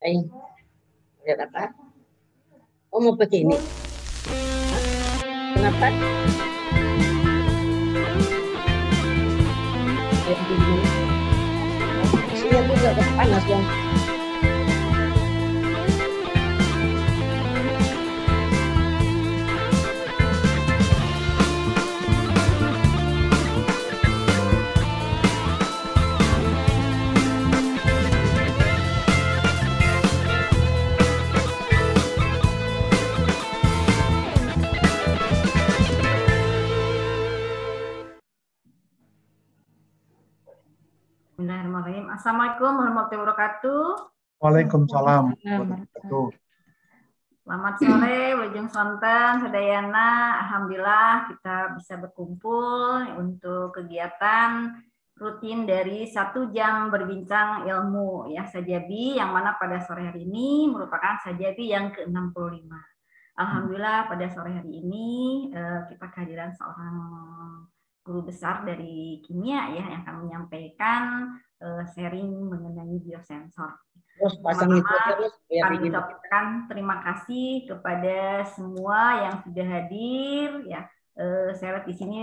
Eh, Ayo, lihat apa? Oh mau begini. Kenapa? Jadi, siapa nggak panas dong. Bismillahirrahmanirrahim. Assalamualaikum warahmatullahi wabarakatuh. Waalaikumsalam. Selamat sore, Wajung Sonten, Sedayana. Alhamdulillah kita bisa berkumpul untuk kegiatan rutin dari satu jam berbincang ilmu ya sajabi yang mana pada sore hari ini merupakan sajabi yang ke-65. Alhamdulillah pada sore hari ini eh, kita kehadiran seorang guru besar dari kimia ya yang akan menyampaikan uh, eh, sharing mengenai biosensor. Terus pasang itu terus kami terima kasih kepada semua yang sudah hadir ya. Uh, saya di sini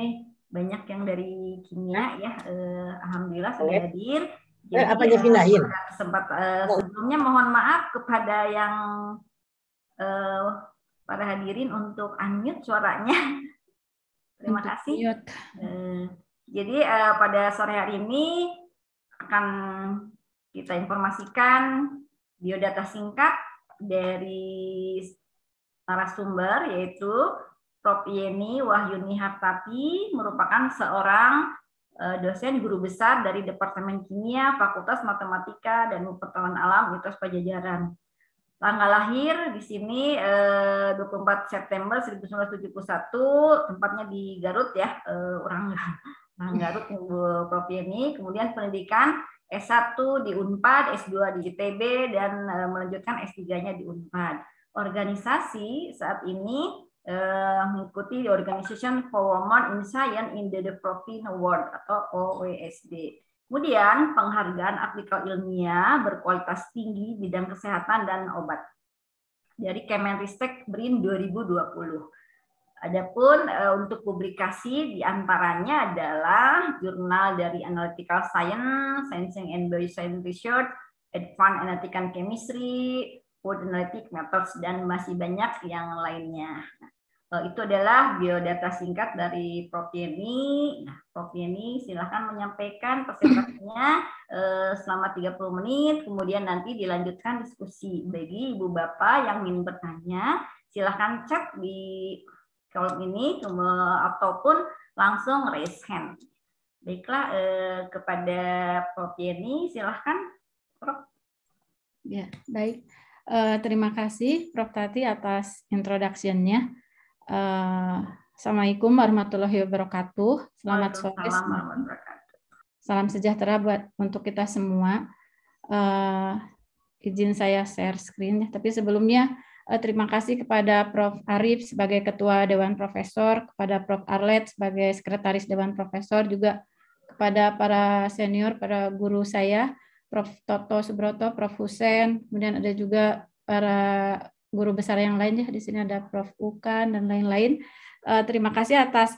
banyak yang dari kimia ya. Uh, Alhamdulillah sudah okay. hadir. Jadi, eh, yang pindahin? Sempat uh, sebelumnya mohon maaf kepada yang uh, para hadirin untuk unmute suaranya Terima kasih. Hmm. jadi eh, pada sore hari ini akan kita informasikan biodata singkat dari narasumber yaitu Prof. Yeni Wahyuni Hartati merupakan seorang eh, dosen guru besar dari Departemen Kimia Fakultas Matematika dan Pengetahuan Alam Universitas Pajajaran. Tanggal lahir di sini eh, 24 September 1971, tempatnya di Garut ya, eh, orang, orang Garut Bu Prof Yeni. Kemudian pendidikan S1 di Unpad, S2 di ITB dan eh, melanjutkan S3-nya di Unpad. Organisasi saat ini eh, mengikuti Organization for Women in Science in the Developing World atau OWSD. Kemudian penghargaan artikel ilmiah berkualitas tinggi bidang kesehatan dan obat dari Kemenristek BRIN 2020. Adapun e, untuk publikasi diantaranya adalah jurnal dari Analytical Science, Science and Bioscience Research, Advanced Analytical Chemistry, Food Analytic Methods, dan masih banyak yang lainnya. Nah, Eh, itu adalah biodata singkat dari Prof. Yeni. Nah, Prof. Yeni silahkan menyampaikan presentasinya eh, selama 30 menit, kemudian nanti dilanjutkan diskusi. Bagi Ibu Bapak yang ingin bertanya, silahkan cek di kolom ini ataupun langsung raise hand. Baiklah, eh, kepada Prof. Yeni, silahkan Prof. Ya, baik. terima kasih Prof. Tati atas introduction-nya. Eh, Assalamualaikum warahmatullahi wabarakatuh. Selamat sore. Salam sejahtera buat untuk kita semua. Uh, izin saya share screen, tapi sebelumnya uh, terima kasih kepada Prof. Arif sebagai Ketua Dewan Profesor, kepada Prof. Arlet sebagai Sekretaris Dewan Profesor, juga kepada para senior, para guru saya, Prof. Toto Subroto, Prof. Husen, kemudian ada juga para guru besar yang lain ya di sini ada Prof Ukan dan lain-lain. Uh, terima kasih atas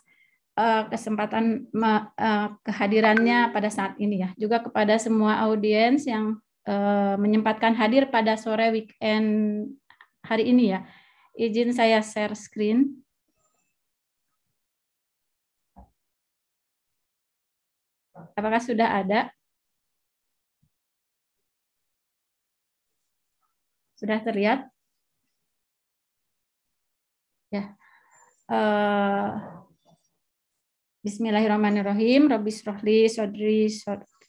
uh, kesempatan uh, kehadirannya pada saat ini ya. Juga kepada semua audiens yang uh, menyempatkan hadir pada sore weekend hari ini ya. Izin saya share screen. Apakah sudah ada? Sudah terlihat? Eh, Bismillahirrahmanirrahim. Rabbi Rohli, sodri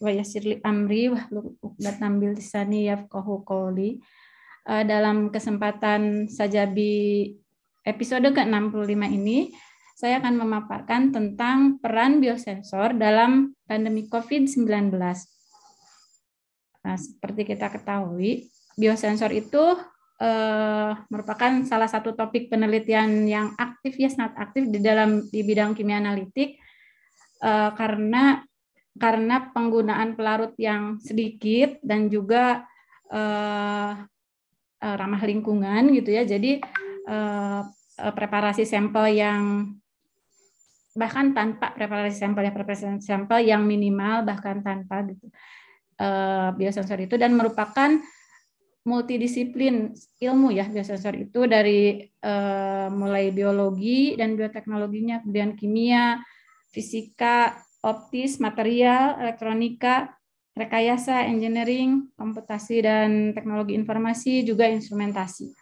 wa yasirli amri wa uqdat nambil disani yafqahu eh, dalam kesempatan sajabi episode ke-65 ini, saya akan memaparkan tentang peran biosensor dalam pandemi COVID-19. Nah, seperti kita ketahui, biosensor itu uh, merupakan salah satu topik penelitian yang aktif ya sangat aktif di dalam di bidang kimia analitik uh, karena karena penggunaan pelarut yang sedikit dan juga uh, ramah lingkungan gitu ya jadi uh, preparasi sampel yang bahkan tanpa preparasi sampel ya preparasi sampel yang minimal bahkan tanpa gitu uh, biosensor itu dan merupakan multidisiplin ilmu ya biosensor itu dari uh, mulai biologi dan bioteknologinya, kemudian kimia, fisika, optis, material, elektronika, rekayasa, engineering, komputasi dan teknologi informasi, juga instrumentasi.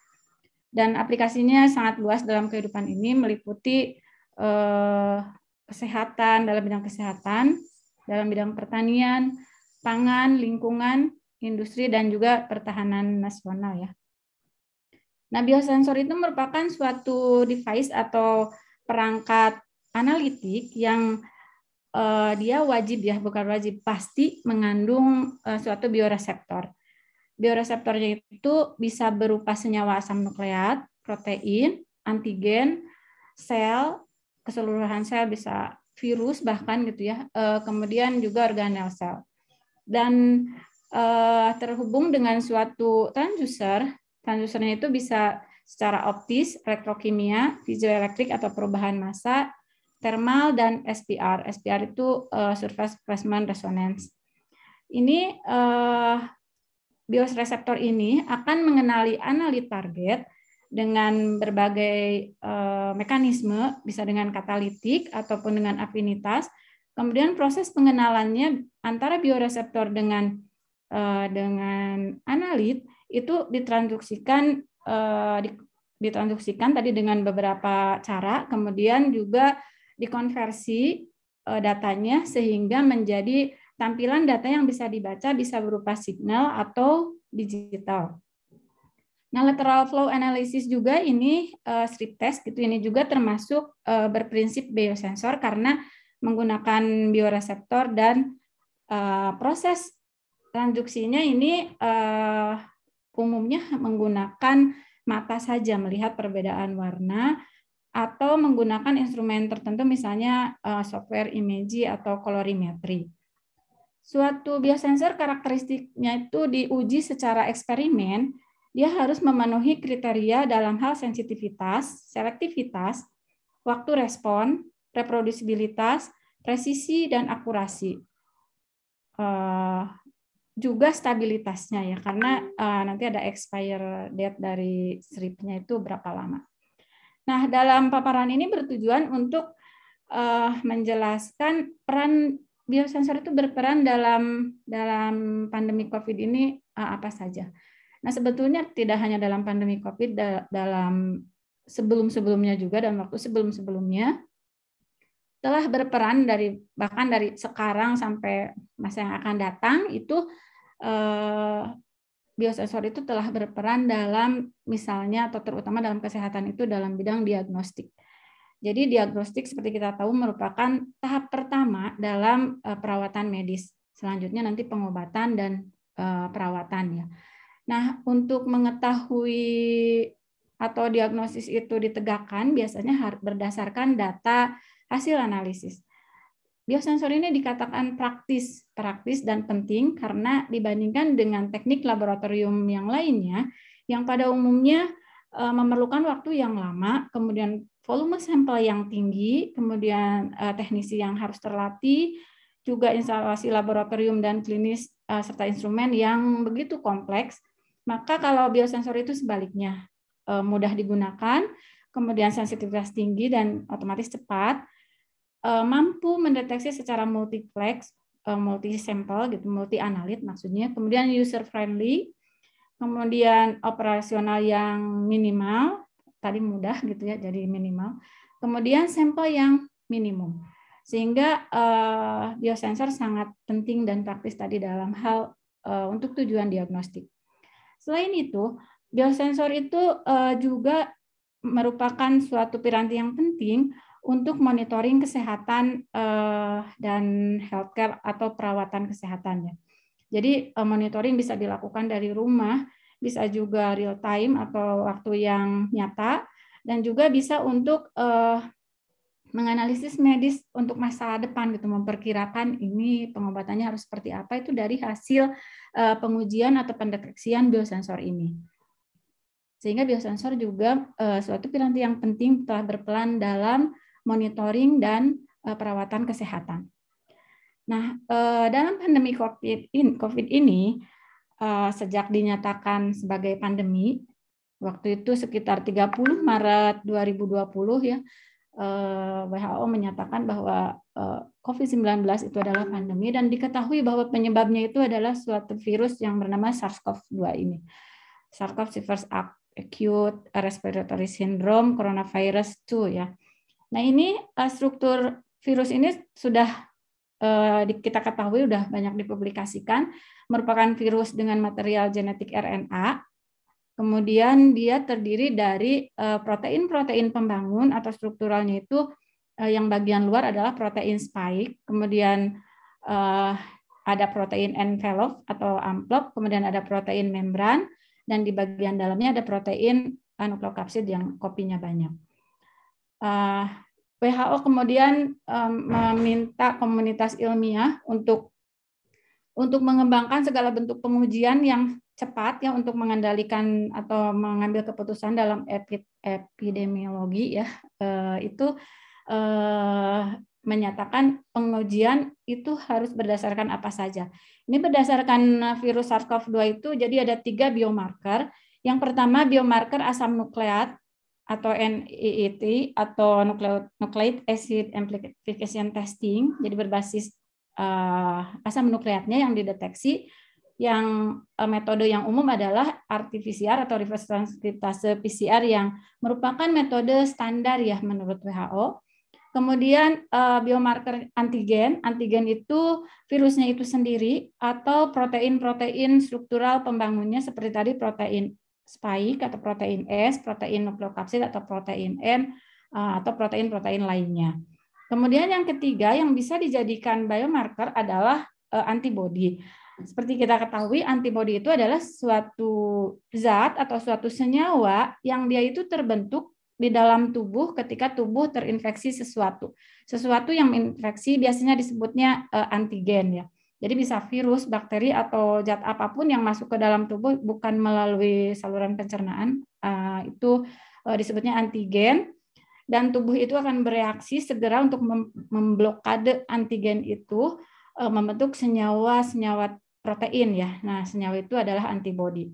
Dan aplikasinya sangat luas dalam kehidupan ini, meliputi uh, kesehatan, dalam bidang kesehatan, dalam bidang pertanian, pangan, lingkungan, industri dan juga pertahanan nasional ya. Nah, biosensor itu merupakan suatu device atau perangkat analitik yang uh, dia wajib ya, bukan wajib, pasti mengandung uh, suatu bioreseptor. Bioreseptornya itu bisa berupa senyawa asam nukleat, protein, antigen, sel, keseluruhan sel bisa virus bahkan gitu ya, Uh, kemudian juga organel sel. Dan uh, terhubung dengan suatu transducer, transducernya itu bisa secara optis, elektrokimia, piezoelektrik atau perubahan massa, thermal dan SPR. SPR itu uh, surface Plasmon resonance. Ini uh, eh, reseptor ini akan mengenali analit target dengan berbagai uh, mekanisme, bisa dengan katalitik ataupun dengan afinitas. Kemudian proses pengenalannya antara bioreseptor dengan Eh, dengan analit itu ditransaksikan eh, ditransduksikan tadi dengan beberapa cara, kemudian juga dikonversi eh, datanya sehingga menjadi tampilan data yang bisa dibaca bisa berupa signal atau digital. Nah, lateral flow analysis juga ini uh, strip test gitu ini juga termasuk berprinsip biosensor karena menggunakan bioreseptor dan proses Transduksinya ini uh, umumnya menggunakan mata saja melihat perbedaan warna atau menggunakan instrumen tertentu misalnya uh, software imaging atau kolorimetri. Suatu biosensor karakteristiknya itu diuji secara eksperimen, dia harus memenuhi kriteria dalam hal sensitivitas, selektivitas, waktu respon, reproduksibilitas, presisi, dan akurasi. Eh, juga stabilitasnya ya karena uh, nanti ada expire date dari stripnya itu berapa lama. Nah dalam paparan ini bertujuan untuk uh, menjelaskan peran biosensor itu berperan dalam dalam pandemi COVID ini uh, apa saja. Nah sebetulnya tidak hanya dalam pandemi COVID da dalam sebelum sebelumnya juga dan waktu sebelum sebelumnya telah berperan dari bahkan dari sekarang sampai masa yang akan datang itu eh, biosensor itu telah berperan dalam misalnya atau terutama dalam kesehatan itu dalam bidang diagnostik. Jadi diagnostik seperti kita tahu merupakan tahap pertama dalam eh, perawatan medis. Selanjutnya nanti pengobatan dan eh, perawatan ya. Nah, untuk mengetahui atau diagnosis itu ditegakkan biasanya berdasarkan data hasil analisis. Biosensor ini dikatakan praktis, praktis dan penting karena dibandingkan dengan teknik laboratorium yang lainnya, yang pada umumnya e, memerlukan waktu yang lama, kemudian volume sampel yang tinggi, kemudian e, teknisi yang harus terlatih, juga instalasi laboratorium dan klinis e, serta instrumen yang begitu kompleks. Maka kalau biosensor itu sebaliknya, mudah digunakan, kemudian sensitivitas tinggi dan otomatis cepat, Eh, mampu mendeteksi secara multiplex, eh, multi sample gitu, multi analit maksudnya, kemudian user friendly, kemudian operasional yang minimal, tadi mudah gitu ya, jadi minimal, kemudian sampel yang minimum. Sehingga uh, biosensor sangat penting dan praktis tadi dalam hal uh, untuk tujuan diagnostik. Selain itu, biosensor itu uh, juga merupakan suatu piranti yang penting untuk monitoring kesehatan uh, dan healthcare atau perawatan kesehatannya. Jadi uh, monitoring bisa dilakukan dari rumah, bisa juga real time atau waktu yang nyata, dan juga bisa untuk uh, menganalisis medis untuk masa depan gitu memperkirakan ini pengobatannya harus seperti apa itu dari hasil uh, pengujian atau pendeteksian biosensor ini sehingga biosensor juga uh, suatu piranti yang penting telah berpelan dalam monitoring dan eh, perawatan kesehatan. Nah, eh, dalam pandemi COVID ini, eh, sejak dinyatakan sebagai pandemi, waktu itu sekitar 30 Maret 2020 ya, WHO menyatakan bahwa COVID-19 itu adalah pandemi dan diketahui bahwa penyebabnya itu adalah suatu virus yang bernama SARS-CoV-2 ini. SARS-CoV-2 acute respiratory syndrome coronavirus 2 ya. Nah ini eh, struktur virus ini sudah uh, kita ketahui sudah banyak dipublikasikan, merupakan virus dengan material genetik RNA. Kemudian dia terdiri dari eh, protein-protein pembangun atau strukturalnya itu yang bagian luar adalah protein spike, kemudian ada protein envelope atau amplop, kemudian ada protein membran, dan di bagian dalamnya ada protein nukleokapsid yang kopinya banyak uh, eh, WHO kemudian um, meminta komunitas ilmiah untuk untuk mengembangkan segala bentuk pengujian yang cepat ya untuk mengendalikan atau mengambil keputusan dalam epi, epidemiologi ya uh, itu uh, menyatakan pengujian itu harus berdasarkan apa saja. Ini berdasarkan virus SARS-CoV-2 itu jadi ada tiga biomarker. Yang pertama biomarker asam nukleat atau NEET atau Nucleic Acid Amplification Testing, jadi berbasis uh, asam nukleatnya yang dideteksi. Yang uh, metode yang umum adalah RT-PCR atau reverse transcriptase PCR yang merupakan metode standar ya menurut WHO. Kemudian uh, biomarker antigen, antigen itu virusnya itu sendiri atau protein-protein struktural pembangunnya seperti tadi protein spike atau protein S, protein nukleokapsid atau protein N, eh, atau protein-protein lainnya. Kemudian yang ketiga yang bisa dijadikan biomarker adalah eh, antibody. Seperti kita ketahui, antibody itu adalah suatu zat atau suatu senyawa yang dia itu terbentuk di dalam tubuh ketika tubuh terinfeksi sesuatu. Sesuatu yang infeksi biasanya disebutnya eh, antigen ya. Jadi bisa virus, bakteri atau zat apapun yang masuk ke dalam tubuh bukan melalui saluran pencernaan eh, itu eh, disebutnya antigen dan tubuh itu akan bereaksi segera untuk memblokade antigen itu eh, membentuk senyawa-senyawa protein ya. Nah, senyawa itu adalah antibodi.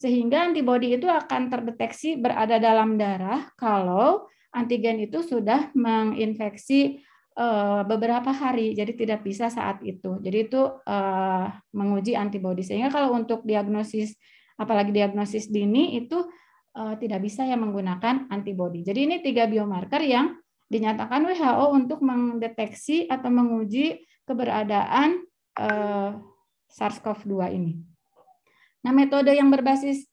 Sehingga antibodi itu akan terdeteksi berada dalam darah kalau antigen itu sudah menginfeksi Eh, beberapa hari, jadi tidak bisa saat itu. Jadi itu eh, menguji antibodi. Sehingga kalau untuk diagnosis, apalagi diagnosis dini itu eh, tidak bisa yang menggunakan antibodi. Jadi ini tiga biomarker yang dinyatakan WHO untuk mendeteksi atau menguji keberadaan SARS-CoV-2 ini. Nah, metode yang berbasis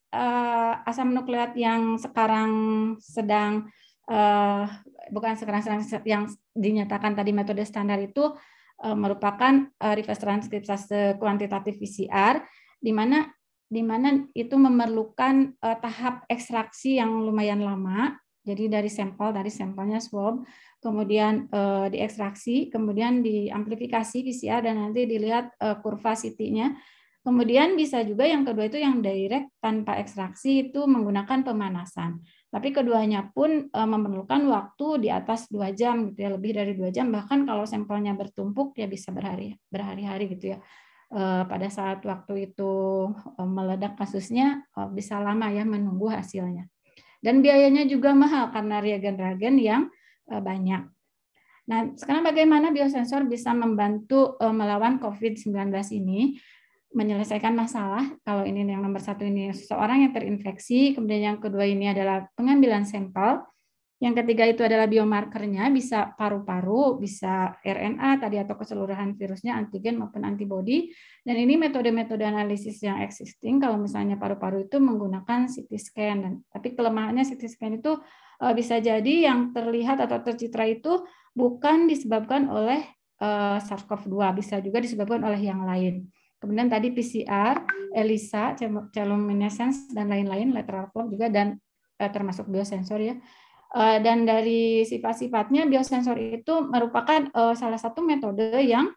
asam nukleat yang sekarang sedang uh, bukan sekarang yang dinyatakan tadi metode standar itu uh, merupakan uh, reverse transcriptase kuantitatif PCR di mana di mana itu memerlukan uh, tahap ekstraksi yang lumayan lama. Jadi dari sampel dari sampelnya swab, kemudian uh, diekstraksi, kemudian diamplifikasi PCR dan nanti dilihat uh, kurva CT-nya. Kemudian bisa juga yang kedua itu yang direct tanpa ekstraksi itu menggunakan pemanasan. Tapi keduanya pun eh, memerlukan waktu di atas dua jam gitu ya, lebih dari dua jam. Bahkan kalau sampelnya bertumpuk ya bisa berhari berhari-hari gitu ya. Eh, pada saat waktu itu eh, meledak kasusnya bisa lama ya menunggu hasilnya. Dan biayanya juga mahal karena reagen-reagen yang banyak. Nah, sekarang bagaimana biosensor bisa membantu melawan COVID-19 ini? menyelesaikan masalah. Kalau ini yang nomor satu ini seseorang yang terinfeksi, kemudian yang kedua ini adalah pengambilan sampel, yang ketiga itu adalah biomarkernya, bisa paru-paru, bisa RNA tadi atau keseluruhan virusnya, antigen maupun antibody. Dan ini metode-metode analisis yang existing. Kalau misalnya paru-paru itu menggunakan CT scan, dan, tapi kelemahannya CT scan itu e, bisa jadi yang terlihat atau tercitra itu bukan disebabkan oleh e, eh, SARS-CoV-2, bisa juga disebabkan oleh yang lain. Kemudian tadi PCR, ELISA, chemiluminescence dan lain-lain, lateral flow juga dan eh, termasuk biosensor ya. Eh, dan dari sifat-sifatnya biosensor itu merupakan eh, salah satu metode yang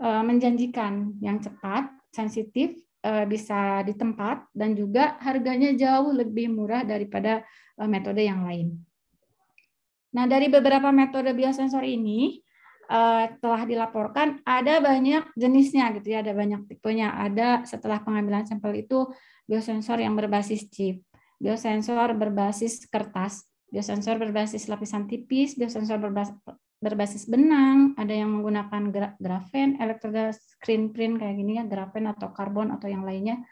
eh, menjanjikan, yang cepat, sensitif, eh, bisa di tempat dan juga harganya jauh lebih murah daripada eh, metode yang lain. Nah, dari beberapa metode biosensor ini uh, telah dilaporkan ada banyak jenisnya gitu ya, ada banyak tipenya. Ada setelah pengambilan sampel itu biosensor yang berbasis chip, biosensor berbasis kertas, biosensor berbasis lapisan tipis, biosensor berbasis, berbasis benang, ada yang menggunakan gra grafen, elektroda screen print kayak gini ya, grafen atau karbon atau yang lainnya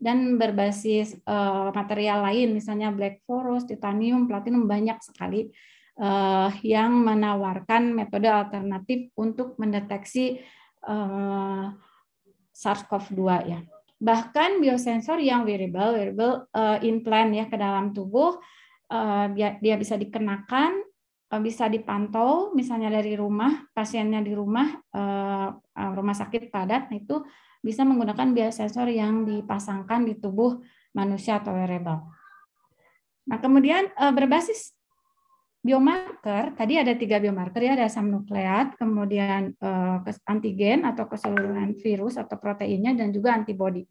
dan berbasis uh, material lain misalnya black forest, titanium, platinum banyak sekali uh, yang menawarkan metode alternatif untuk mendeteksi uh, eh, SARS-CoV-2 ya. Bahkan biosensor yang wearable, wearable uh, implant ya ke dalam tubuh uh, dia, dia bisa dikenakan bisa dipantau misalnya dari rumah pasiennya di rumah rumah sakit padat nah itu bisa menggunakan biosensor yang dipasangkan di tubuh manusia atau wearable. Nah kemudian berbasis biomarker tadi ada tiga biomarker ya ada asam nukleat kemudian eh, antigen atau keseluruhan virus atau proteinnya dan juga antibodi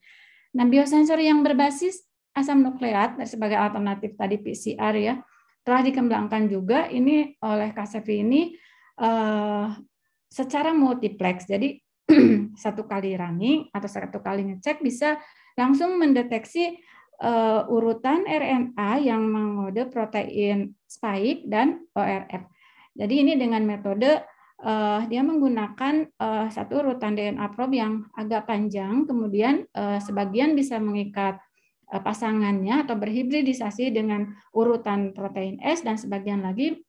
nah biosensor yang berbasis asam nukleat nah, sebagai alternatif tadi PCR ya telah dikembangkan juga ini oleh KSF ini eh, secara multiplex jadi satu kali running atau satu kali ngecek bisa langsung mendeteksi uh, urutan RNA yang mengode protein spike dan ORF. Jadi ini dengan metode uh, dia menggunakan uh, satu urutan DNA probe yang agak panjang, kemudian uh, sebagian bisa mengikat uh, pasangannya atau berhibridisasi dengan urutan protein S dan sebagian lagi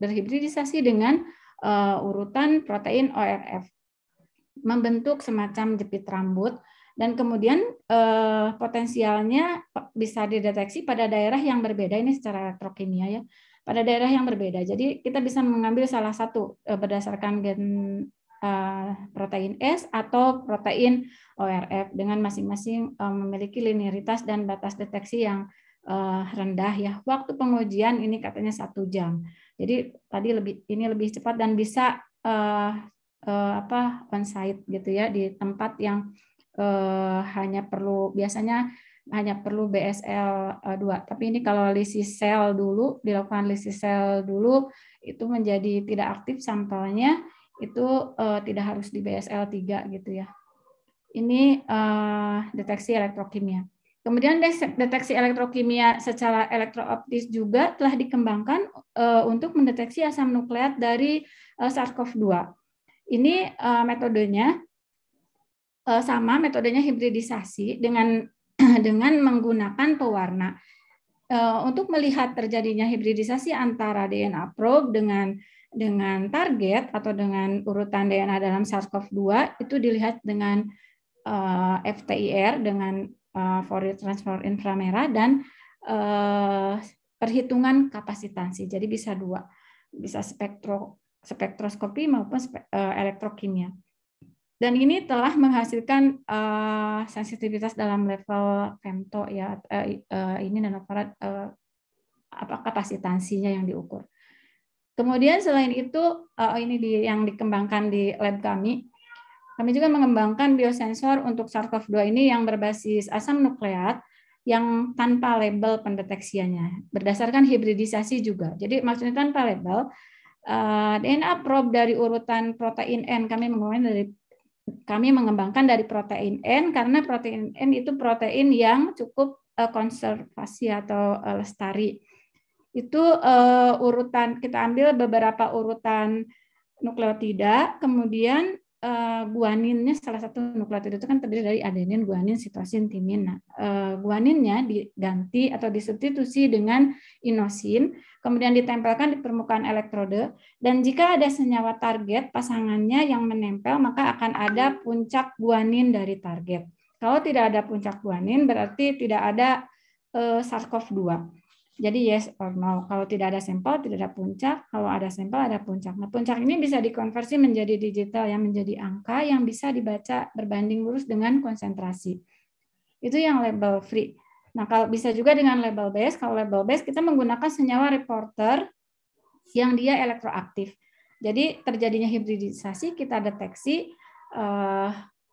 berhibridisasi dengan uh, urutan protein ORF membentuk semacam jepit rambut dan kemudian eh, potensialnya bisa dideteksi pada daerah yang berbeda ini secara elektrokimia ya pada daerah yang berbeda jadi kita bisa mengambil salah satu eh, berdasarkan gen eh, protein S atau protein ORF dengan masing-masing eh, memiliki linearitas dan batas deteksi yang eh, rendah ya waktu pengujian ini katanya satu jam jadi tadi lebih ini lebih cepat dan bisa eh, uh, apa onsite gitu ya di tempat yang eh, hanya perlu biasanya hanya perlu BSL 2. Eh, Tapi ini kalau lisis sel dulu dilakukan lisis sel dulu itu menjadi tidak aktif sampelnya itu eh, tidak harus di BSL 3 gitu ya. Ini eh, deteksi elektrokimia. Kemudian deteksi elektrokimia secara elektrooptis juga telah dikembangkan uh, untuk mendeteksi asam nukleat dari uh, eh, SARS-CoV-2. Ini uh, metodenya Eh, sama metodenya hibridisasi dengan dengan menggunakan pewarna eh, untuk melihat terjadinya hibridisasi antara DNA probe dengan dengan target atau dengan urutan DNA dalam SARS-CoV-2 itu dilihat dengan eh, FTIR dengan Fourier transform inframerah dan perhitungan kapasitansi. Jadi bisa dua, bisa spektro, spektroskopi maupun elektrokimia dan ini telah menghasilkan uh, sensitivitas dalam level femto ya uh, uh, ini nanofarad uh, apa kapasitansinya yang diukur. Kemudian selain itu uh, ini di, yang dikembangkan di lab kami, kami juga mengembangkan biosensor untuk SARS-CoV-2 ini yang berbasis asam nukleat yang tanpa label pendeteksiannya berdasarkan hibridisasi juga. Jadi maksudnya tanpa label uh, DNA probe dari urutan protein N kami menggunakan dari kami mengembangkan dari protein N karena protein N itu protein yang cukup eh, konservasi atau eh, lestari. Itu eh, urutan kita ambil beberapa urutan nukleotida, kemudian Eh, guaninnya salah satu nukleotida itu kan terdiri dari adenin, guanin, sitosin, timin. Nah, eh, guaninnya diganti atau disubstitusi dengan inosin, kemudian ditempelkan di permukaan elektrode dan jika ada senyawa target pasangannya yang menempel maka akan ada puncak guanin dari target. Kalau tidak ada puncak guanin berarti tidak ada eh, SARS-CoV-2. Jadi yes or no. Kalau tidak ada sampel, tidak ada puncak. Kalau ada sampel, ada puncak. Nah, puncak ini bisa dikonversi menjadi digital yang menjadi angka yang bisa dibaca berbanding lurus dengan konsentrasi. Itu yang label free. Nah, kalau bisa juga dengan label base. Kalau label base kita menggunakan senyawa reporter yang dia elektroaktif. Jadi terjadinya hibridisasi kita deteksi uh,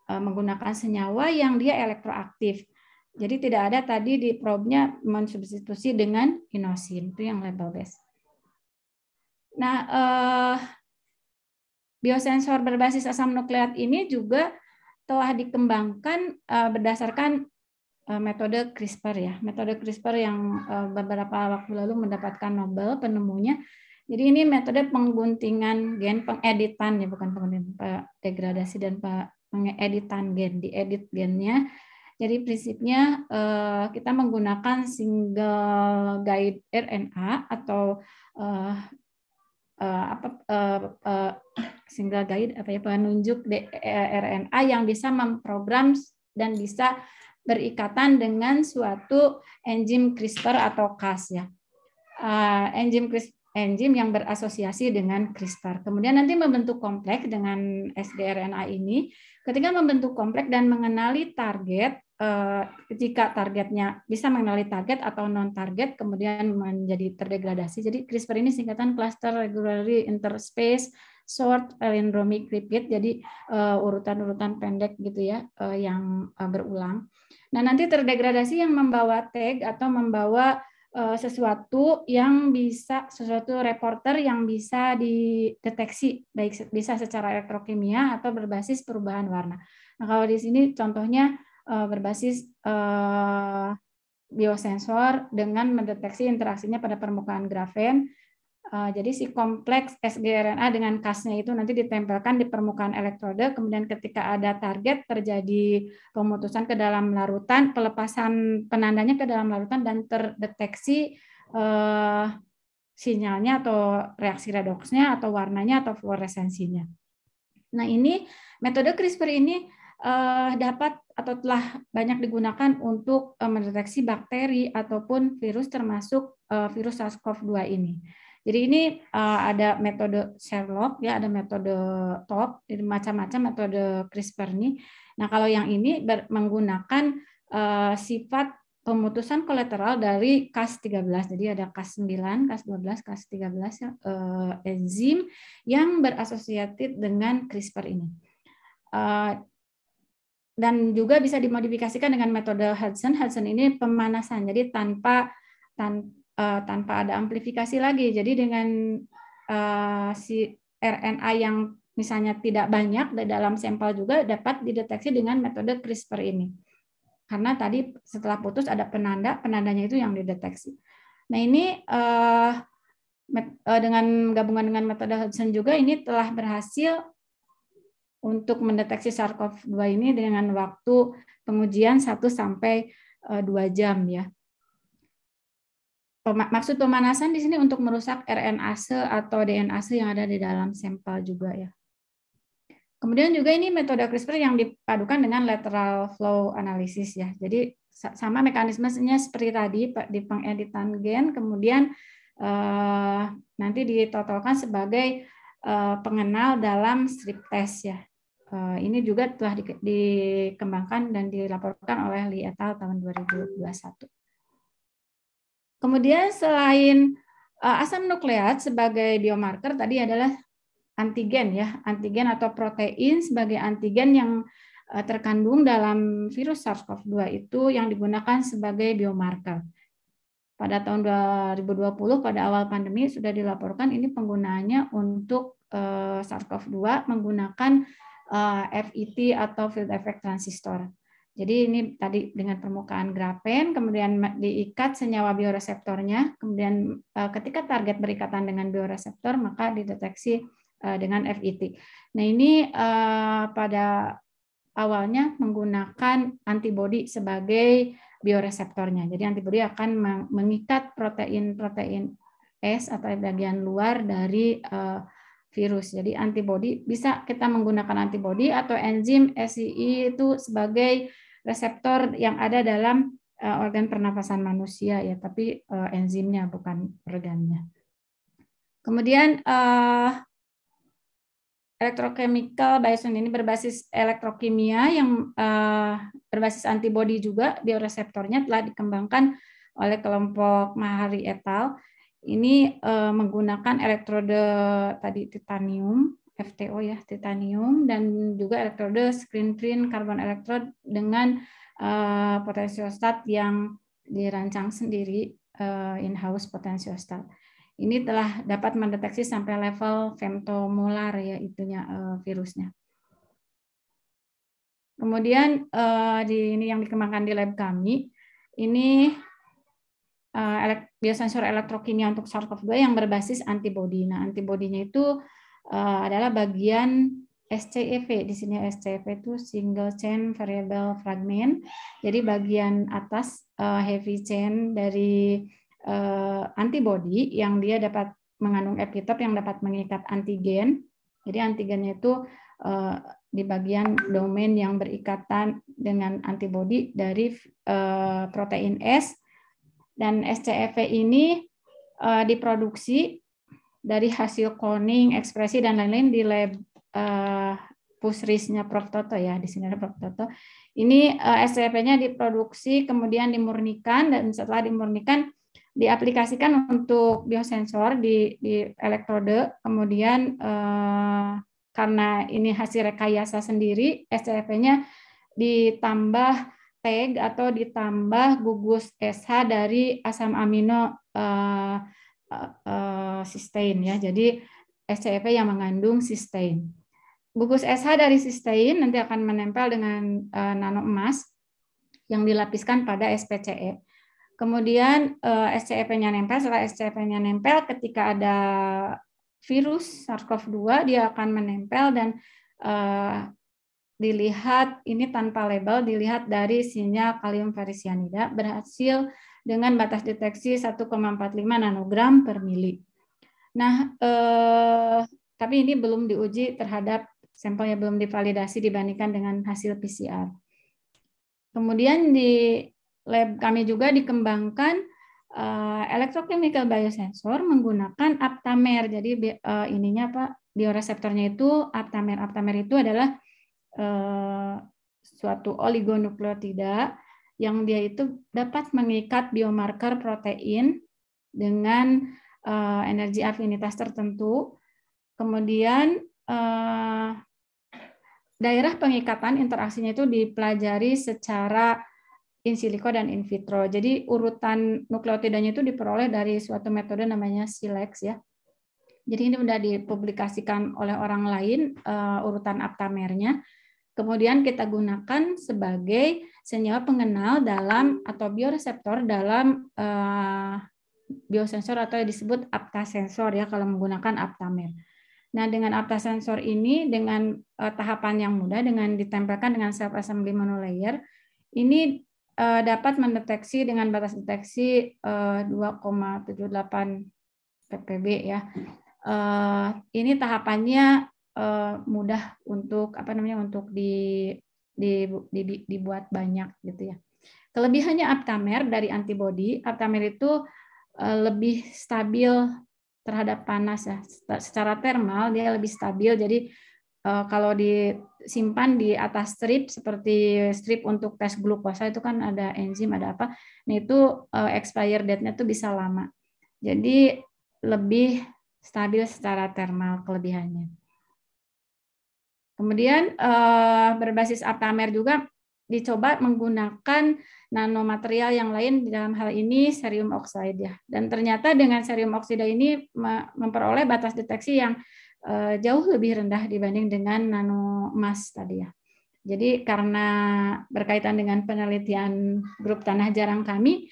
uh, menggunakan senyawa yang dia elektroaktif. Jadi tidak ada tadi di probe-nya mensubstitusi dengan inosin itu yang label base. Nah, eh, biosensor berbasis asam nukleat ini juga telah dikembangkan eh, berdasarkan eh, metode CRISPR ya, metode CRISPR yang eh, beberapa waktu lalu mendapatkan Nobel penemunya. Jadi ini metode pengguntingan gen, pengeditan ya bukan pengguntingan, degradasi dan pengeditan gen, diedit gennya jadi prinsipnya eh, kita menggunakan single guide RNA atau eh, eh, apa single guide apa ya penunjuk RNA yang bisa memprogram dan bisa berikatan dengan suatu enzim CRISPR atau Cas ya. enzim enzim yang berasosiasi dengan CRISPR. Kemudian nanti membentuk kompleks dengan sgRNA ini. Ketika membentuk kompleks dan mengenali target Eh, jika targetnya bisa mengenali target atau non target kemudian menjadi terdegradasi. Jadi CRISPR ini singkatan cluster regularly interspace short palindromic repeat. Jadi eh, urutan-urutan uh, pendek gitu ya uh, yang uh, berulang. Nah, nanti terdegradasi yang membawa tag atau membawa sesuatu yang bisa sesuatu reporter yang bisa dideteksi baik bisa secara elektrokimia atau berbasis perubahan warna. Nah, kalau di sini contohnya uh, berbasis uh, biosensor dengan mendeteksi interaksinya pada permukaan grafen. Uh, jadi si kompleks sgRNA dengan kasnya itu nanti ditempelkan di permukaan elektrode, kemudian ketika ada target terjadi pemutusan ke dalam larutan, pelepasan penandanya ke dalam larutan dan terdeteksi uh, sinyalnya atau reaksi redoksnya atau warnanya atau fluoresensinya. Nah ini metode CRISPR ini uh, dapat atau telah banyak digunakan untuk uh, mendeteksi bakteri ataupun virus termasuk uh, virus SARS-CoV-2 ini. Jadi ini uh, ada metode Sherlock ya, ada metode TOP, macam-macam metode CRISPR nih. Nah, kalau yang ini menggunakan uh, sifat pemutusan kolateral dari Cas13. Jadi ada Cas9, Cas12, Cas13 uh, enzim yang berasosiatif dengan CRISPR ini. Uh, dan juga bisa dimodifikasikan dengan metode Hudson. Hudson ini pemanasan, jadi tanpa tan, uh, tanpa ada amplifikasi lagi. Jadi dengan uh, si RNA yang misalnya tidak banyak di dalam sampel juga dapat dideteksi dengan metode CRISPR ini. Karena tadi setelah putus ada penanda, penandanya itu yang dideteksi. Nah ini uh, met, uh, dengan gabungan dengan metode Hudson juga ini telah berhasil untuk mendeteksi SARS-CoV-2 ini dengan waktu pengujian 1 sampai 2 eh, jam ya. Maksud pemanasan di sini untuk merusak RNA-se atau DNA-se yang ada di dalam sampel juga ya. Kemudian juga ini metode CRISPR yang dipadukan dengan lateral flow analysis ya. Jadi sama mekanismenya seperti tadi di pengeditan gen, kemudian eh, nanti ditotalkan sebagai eh, pengenal dalam strip test ya. Eh, ini juga telah dikembangkan dan dilaporkan oleh Li et al. tahun 2021. Kemudian selain eh, asam nukleat sebagai biomarker tadi adalah antigen ya, antigen atau protein sebagai antigen yang eh, terkandung dalam virus SARS-CoV-2 itu yang digunakan sebagai biomarker. Pada tahun 2020 pada awal pandemi sudah dilaporkan ini penggunaannya untuk SARS-CoV-2 menggunakan Eh, FET atau field effect transistor. Jadi ini tadi dengan permukaan grafen, kemudian diikat senyawa bioreseptornya, kemudian eh, ketika target berikatan dengan bioreseptor maka dideteksi eh, dengan FET. Nah ini pada awalnya menggunakan antibodi sebagai bioreseptornya. Jadi antibodi akan mengikat protein-protein S atau bagian luar dari uh, virus. Jadi antibodi bisa kita menggunakan antibodi atau enzim SII itu sebagai reseptor yang ada dalam eh, organ pernafasan manusia ya, tapi eh, enzimnya bukan organnya. Kemudian eh, elektrochemical bison ini berbasis elektrokimia yang berbasis antibodi juga bioreseptornya telah dikembangkan oleh kelompok Mahari et al. Ini uh, menggunakan elektrode tadi titanium, FTO ya, titanium dan juga elektrode screen print karbon elektrod dengan uh, eh, potensiostat yang dirancang sendiri uh, in-house potensiostat. Ini telah dapat mendeteksi sampai level femtomolar ya itunya uh, virusnya. Kemudian uh, di ini yang dikembangkan di lab kami ini Eh, biosensor elektrokimia untuk SARS-CoV-2 yang berbasis antibodi. Nah, antibodinya itu eh, adalah bagian SCEV. Di sini SCEV itu single chain variable fragment. Jadi bagian atas eh, heavy chain dari antibodi yang dia dapat mengandung epitop yang dapat mengikat antigen. Jadi antigennya itu di bagian domain yang berikatan dengan antibodi dari protein S dan SCEV ini uh, diproduksi dari hasil cloning, ekspresi, dan lain-lain di lab uh, pusrisnya Prof. Toto ya, di sini ada Prof. Toto. Ini uh, eh, SCEV-nya diproduksi, kemudian dimurnikan, dan setelah dimurnikan, diaplikasikan untuk biosensor di, di elektrode, kemudian uh, karena ini hasil rekayasa sendiri, SCFP-nya e ditambah tag atau ditambah gugus SH dari asam amino uh, uh, uh, sistein ya. Jadi SCFV yang mengandung sistein. Gugus SH dari sistein nanti akan menempel dengan uh, nano emas yang dilapiskan pada SPCE. Kemudian uh, nya nempel, setelah SCEP-nya nempel ketika ada virus SARS-CoV-2 dia akan menempel dan dilihat ini tanpa label dilihat dari sinyal kalium ferisianida berhasil dengan batas deteksi 1,45 nanogram per mili. Nah, eh, tapi ini belum diuji terhadap sampel yang belum divalidasi dibandingkan dengan hasil PCR. Kemudian di lab kami juga dikembangkan eh, electrochemical biosensor menggunakan aptamer. Jadi eh, ininya apa bioreseptornya itu aptamer. Aptamer itu adalah Eh, suatu oligonukleotida yang dia itu dapat mengikat biomarker protein dengan uh, energi afinitas tertentu. Kemudian uh, daerah pengikatan interaksinya itu dipelajari secara in silico dan in vitro. Jadi urutan nukleotidanya itu diperoleh dari suatu metode namanya silex ya. Jadi ini sudah dipublikasikan oleh orang lain uh, urutan aptamernya kemudian kita gunakan sebagai senyawa pengenal dalam atau bioreseptor dalam uh, biosensor atau disebut aptasensor ya kalau menggunakan aptamer. Nah, dengan aptasensor ini dengan uh, tahapan yang mudah dengan ditempelkan dengan self assembly monolayer ini uh, dapat mendeteksi dengan batas deteksi uh, 2,78 ppb ya. Uh, ini tahapannya uh, mudah untuk apa namanya untuk di, di, di, di dibuat banyak gitu ya. Kelebihannya aptamer dari antibody aptamer itu uh, lebih stabil terhadap panas ya. Secara termal dia lebih stabil. Jadi uh, kalau disimpan di atas strip seperti strip untuk tes glukosa itu kan ada enzim ada apa. Nah itu uh, expire date-nya tuh bisa lama. Jadi lebih stabil secara termal kelebihannya. Kemudian uh, berbasis Aptamer juga dicoba menggunakan nanomaterial yang lain di dalam hal ini serium oksida ya. Dan ternyata dengan serium oksida ini memperoleh batas deteksi yang uh, jauh lebih rendah dibanding dengan nano emas tadi ya. Jadi karena berkaitan dengan penelitian grup tanah jarang kami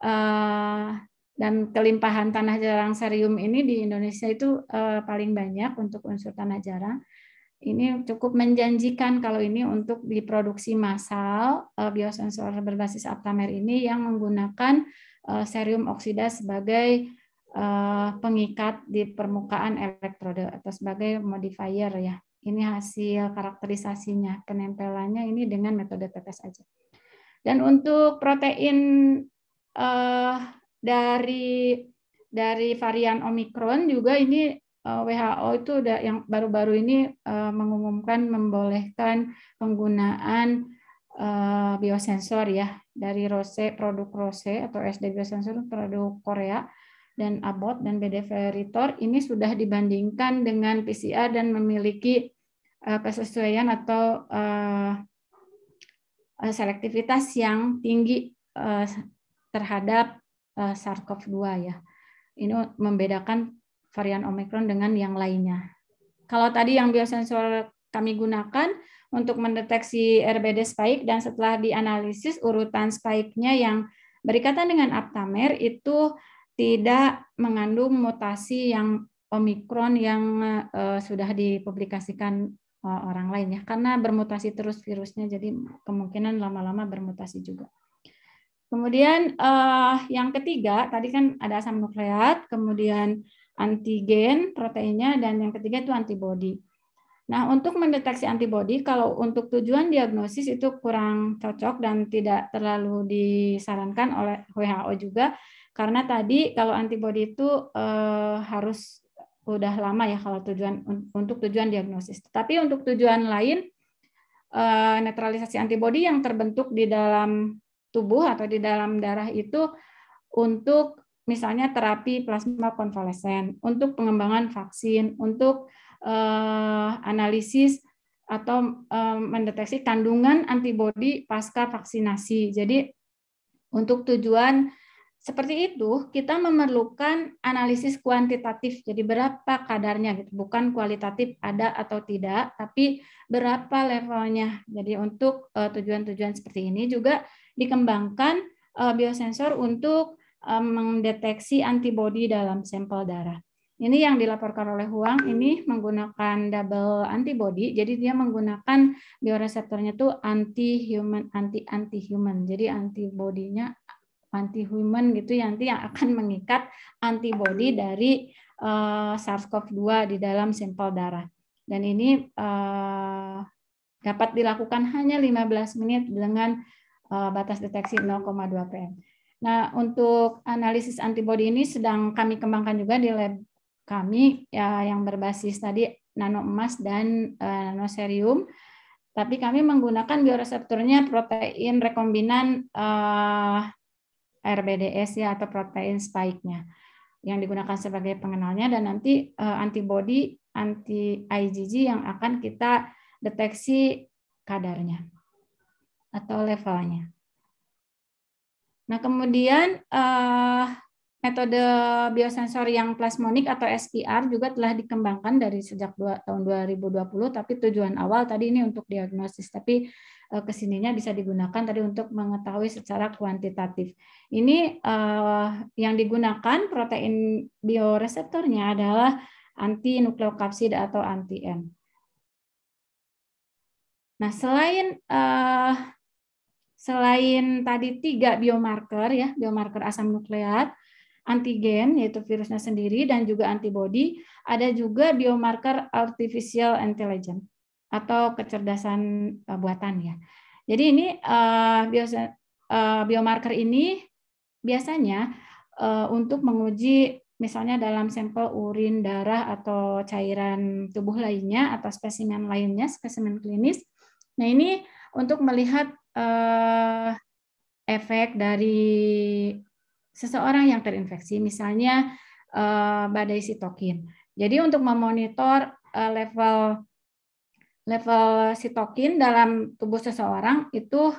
eh, dan kelimpahan tanah jarang serium ini di Indonesia itu paling banyak untuk unsur tanah jarang ini cukup menjanjikan kalau ini untuk diproduksi massal eh, biosensor berbasis aptamer ini yang menggunakan eh, serium oksida sebagai eh, pengikat di permukaan elektrode atau sebagai modifier ya. Ini hasil karakterisasinya, penempelannya ini dengan metode tetes aja. Dan untuk protein dari dari varian Omikron juga ini Eh, WHO itu udah yang baru-baru ini eh, mengumumkan membolehkan penggunaan eh, biosensor ya dari Rose produk Rose atau SD biosensor produk Korea dan Abbott dan BD Veritor ini sudah dibandingkan dengan PCR dan memiliki kesesuaian atau selektivitas yang tinggi terhadap SARS-CoV-2 ya. Ini membedakan varian Omikron dengan yang lainnya. Kalau tadi yang biosensor kami gunakan untuk mendeteksi RBD spike dan setelah dianalisis urutan spike-nya yang berikatan dengan aptamer itu tidak mengandung mutasi yang Omikron yang uh, sudah dipublikasikan uh, orang lain ya karena bermutasi terus virusnya jadi kemungkinan lama-lama bermutasi juga. Kemudian uh, yang ketiga tadi kan ada asam nukleat, kemudian antigen proteinnya dan yang ketiga itu antibody. Nah, untuk mendeteksi antibody, kalau untuk tujuan diagnosis itu kurang cocok dan tidak terlalu disarankan oleh WHO juga karena tadi kalau antibody itu eh, harus udah lama ya kalau tujuan untuk tujuan diagnosis. Tapi untuk tujuan lain eh, netralisasi antibody yang terbentuk di dalam tubuh atau di dalam darah itu untuk misalnya terapi plasma konvalesen, untuk pengembangan vaksin, untuk uh, analisis atau uh, mendeteksi kandungan antibodi pasca vaksinasi. Jadi untuk tujuan seperti itu kita memerlukan analisis kuantitatif jadi berapa kadarnya gitu bukan kualitatif ada atau tidak tapi berapa levelnya jadi untuk eh, tujuan-tujuan seperti ini juga dikembangkan biosensor untuk Eh, mendeteksi antibodi dalam sampel darah. Ini yang dilaporkan oleh Huang ini menggunakan double antibody, jadi dia menggunakan bioreseptornya tuh anti human, anti anti human. Jadi antibodinya anti human gitu yang nanti yang akan mengikat antibodi dari uh, eh, SARS-CoV-2 di dalam sampel darah. Dan ini uh, dapat dilakukan hanya 15 menit dengan uh, batas deteksi 0,2 pm. Nah, untuk analisis antibodi ini sedang kami kembangkan juga di lab kami ya, yang berbasis tadi nano emas dan uh, nanoserium. Tapi kami menggunakan bioreseptornya protein rekombinan uh, eh, RBDS ya atau protein spike-nya yang digunakan sebagai pengenalnya dan nanti uh, eh, antibodi anti IgG yang akan kita deteksi kadarnya atau levelnya. Nah, kemudian uh, metode biosensor yang plasmonik atau SPR juga telah dikembangkan dari sejak dua, tahun 2020, tapi tujuan awal tadi ini untuk diagnosis, tapi uh, kesininya bisa digunakan tadi untuk mengetahui secara kuantitatif. Ini uh, yang digunakan protein bioreseptornya adalah anti nukleokapsid atau anti N. Nah, selain uh, Selain tadi tiga biomarker ya, biomarker asam nukleat, antigen yaitu virusnya sendiri dan juga antibodi, ada juga biomarker artificial intelligence atau kecerdasan eh, buatan ya. Jadi ini uh, eh, biasa uh, eh, biomarker ini biasanya uh, untuk menguji misalnya dalam sampel urin, darah atau cairan tubuh lainnya atau spesimen lainnya, spesimen klinis. Nah, ini untuk melihat eh, efek dari seseorang yang terinfeksi, misalnya eh, badai sitokin. Jadi untuk memonitor eh, level level sitokin dalam tubuh seseorang itu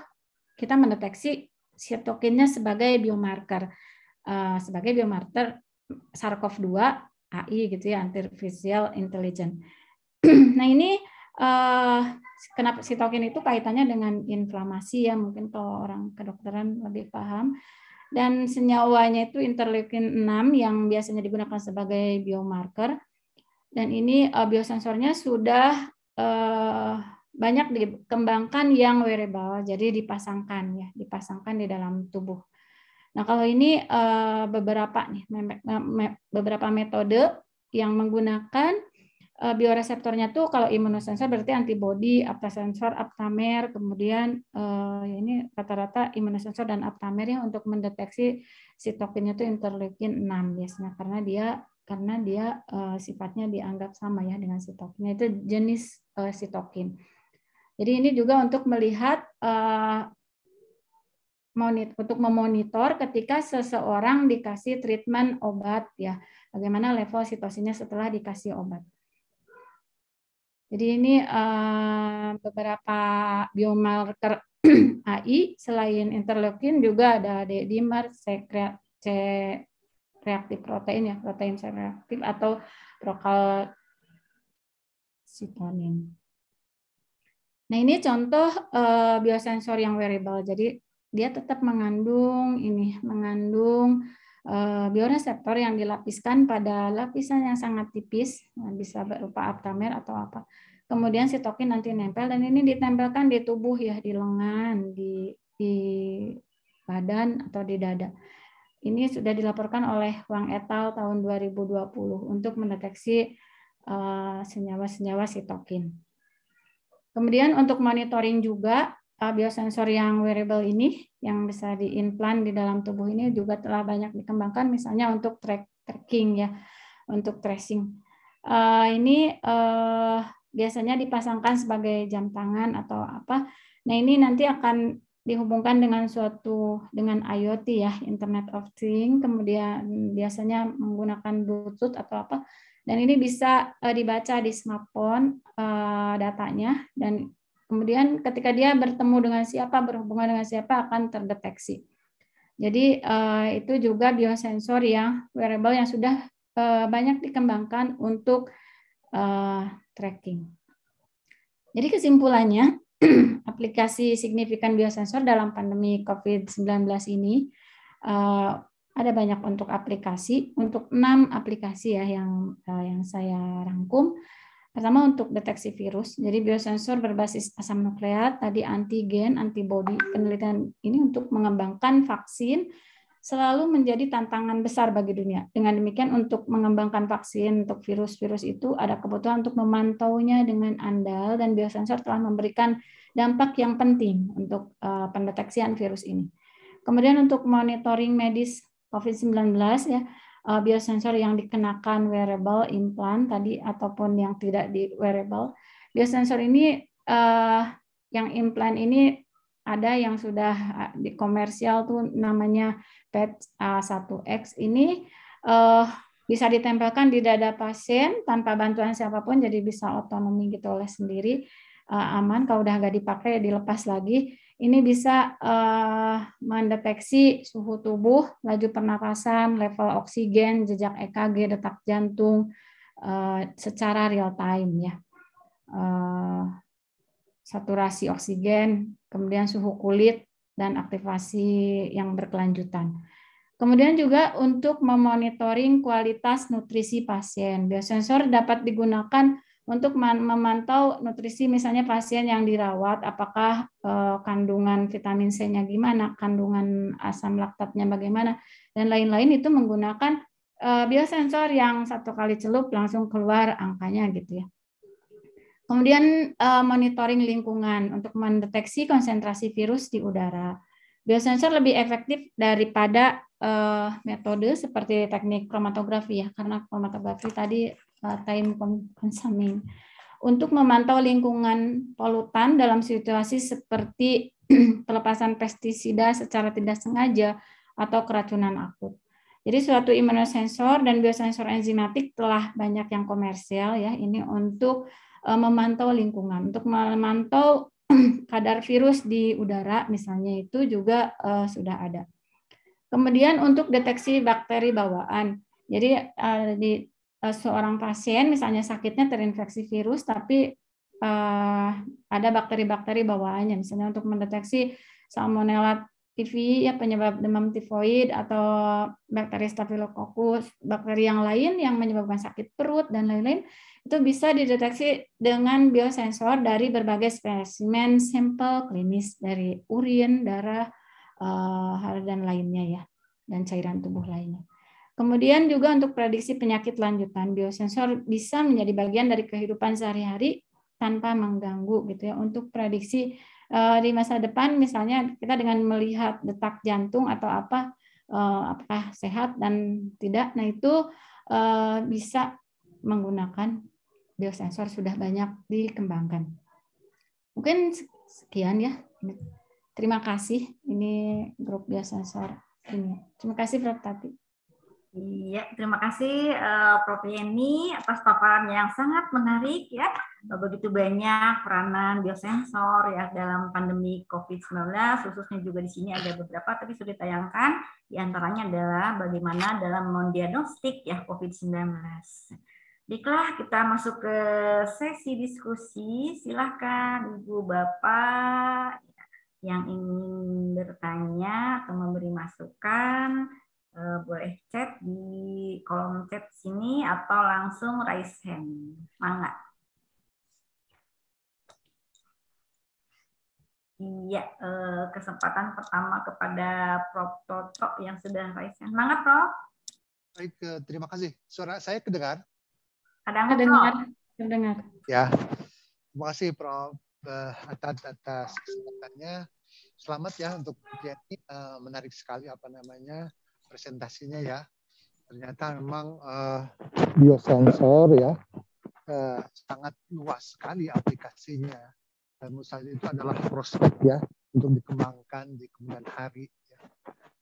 kita mendeteksi sitokinnya sebagai biomarker eh, sebagai biomarker SARS-CoV-2 AI gitu ya, artificial intelligence. nah ini Uh, kenapa sitokin itu kaitannya dengan inflamasi ya mungkin kalau orang kedokteran lebih paham dan senyawanya itu interleukin 6 yang biasanya digunakan sebagai biomarker dan ini uh, biosensornya sudah uh, banyak dikembangkan yang wearable jadi dipasangkan ya dipasangkan di dalam tubuh nah kalau ini uh, beberapa nih beberapa metode yang menggunakan Eh, bioreseptornya tuh kalau imunosensor berarti antibody, aptasensor, aptamer, kemudian eh, ya ini rata-rata imunosensor dan aptamer ya untuk mendeteksi sitokinnya tuh interleukin 6 biasanya karena dia karena dia eh, sifatnya dianggap sama ya dengan sitokin. Itu jenis sitokin. Jadi ini juga untuk melihat eh, monit untuk memonitor ketika seseorang dikasih treatment obat ya, bagaimana level sitosinnya setelah dikasih obat. Jadi ini uh, beberapa biomarker AI selain interleukin juga ada D-dimer, C, C reaktif protein ya, protein C reaktif atau prokalsitonin. Nah, ini contoh uh, biosensor yang wearable. Jadi dia tetap mengandung ini, mengandung Eh, bioreseptor yang dilapiskan pada lapisan yang sangat tipis, bisa berupa aptamer atau apa. Kemudian sitokin nanti nempel dan ini ditempelkan di tubuh ya, di lengan, di di badan atau di dada. Ini sudah dilaporkan oleh Wang et al tahun 2020 untuk mendeteksi eh, senyawa-senyawa sitokin. Kemudian untuk monitoring juga uh, biosensor yang wearable ini yang bisa diimplan di dalam tubuh ini juga telah banyak dikembangkan misalnya untuk track tracking ya untuk tracing uh, ini uh, biasanya dipasangkan sebagai jam tangan atau apa nah ini nanti akan dihubungkan dengan suatu dengan IoT ya Internet of Thing kemudian biasanya menggunakan Bluetooth atau apa dan ini bisa dibaca di smartphone datanya dan Kemudian ketika dia bertemu dengan siapa, berhubungan dengan siapa akan terdeteksi. Jadi eh, itu juga biosensor yang wearable yang sudah eh, banyak dikembangkan untuk eh, tracking. Jadi kesimpulannya, aplikasi signifikan biosensor dalam pandemi COVID-19 ini ada banyak untuk aplikasi, untuk enam aplikasi ya yang yang saya rangkum. Pertama untuk deteksi virus. Jadi biosensor berbasis asam nukleat, tadi antigen, antibodi. Penelitian ini untuk mengembangkan vaksin selalu menjadi tantangan besar bagi dunia. Dengan demikian untuk mengembangkan vaksin untuk virus-virus itu ada kebutuhan untuk memantaunya dengan andal dan biosensor telah memberikan dampak yang penting untuk uh, pendeteksian virus ini. Kemudian untuk monitoring medis COVID-19 ya, uh, eh, biosensor yang dikenakan wearable implant tadi ataupun yang tidak di wearable. Biosensor ini uh, yang implant ini ada yang sudah eh, di komersial tuh namanya PET A1X ini uh, bisa ditempelkan di dada pasien tanpa bantuan siapapun jadi bisa otonomi gitu oleh sendiri aman kalau udah nggak dipakai dilepas lagi ini bisa uh, mendeteksi suhu tubuh, laju pernapasan, level oksigen, jejak EKG, detak jantung uh, secara real time ya. Uh, saturasi oksigen, kemudian suhu kulit dan aktivasi yang berkelanjutan. Kemudian juga untuk memonitoring kualitas nutrisi pasien. Biosensor dapat digunakan untuk memantau nutrisi misalnya pasien yang dirawat apakah eh, kandungan vitamin C-nya gimana, kandungan asam laktatnya bagaimana dan lain-lain itu menggunakan eh, biosensor yang satu kali celup langsung keluar angkanya gitu ya. Kemudian eh, monitoring lingkungan untuk mendeteksi konsentrasi virus di udara. Biosensor lebih efektif daripada metode seperti teknik kromatografi ya karena kromatografi tadi time consuming. Untuk memantau lingkungan polutan dalam situasi seperti pelepasan pestisida secara tidak sengaja atau keracunan akut. Jadi suatu imunosensor dan biosensor enzimatik telah banyak yang komersial ya ini untuk eh, memantau lingkungan, untuk memantau kadar virus di udara misalnya itu juga uh, sudah ada. Kemudian untuk deteksi bakteri bawaan. Jadi uh, di Eh, seorang pasien misalnya sakitnya terinfeksi virus tapi uh, ada bakteri-bakteri bawaannya misalnya untuk mendeteksi salmonella TV ya penyebab demam tifoid atau bakteri staphylococcus, bakteri yang lain yang menyebabkan sakit perut dan lain-lain itu bisa dideteksi dengan biosensor dari berbagai spesimen sampel klinis dari urin, darah, eh, hal dan lainnya ya dan cairan tubuh lainnya. Kemudian juga untuk prediksi penyakit lanjutan, biosensor bisa menjadi bagian dari kehidupan sehari-hari tanpa mengganggu gitu ya. Untuk prediksi eh, di masa depan misalnya kita dengan melihat detak jantung atau apa eh, apakah sehat dan tidak, nah itu eh, bisa menggunakan biosensor sudah banyak dikembangkan. Mungkin sekian ya. Terima kasih ini grup biosensor ini. Terima kasih Prof Tati. Iya, terima kasih uh, Prof. Yeni atas paparan yang sangat menarik ya. Begitu banyak peranan biosensor ya dalam pandemi COVID-19, khususnya juga di sini ada beberapa tapi sudah ditayangkan. Di antaranya adalah bagaimana dalam mendiagnostik ya COVID-19. Baiklah, kita masuk ke sesi diskusi. Silahkan Ibu Bapak ya, yang ingin bertanya atau memberi masukan Eh, boleh chat di kolom chat sini atau langsung raise hand. Mangga. Iya, eh, kesempatan pertama kepada Prof. Toto yang sudah raise hand. Mangga, Prof. Baik, eh, terima kasih. Suara saya kedengar? Kadang kedengar. Kedengar. Ya, terima kasih Prof. Atas atas kesempatannya. Selamat ya untuk jadi menarik sekali apa namanya presentasinya ya. Ternyata memang uh, biosensor ya uh, sangat luas sekali aplikasinya. Dan misalnya itu adalah prospek ya untuk dikembangkan di kemudian hari. Ya.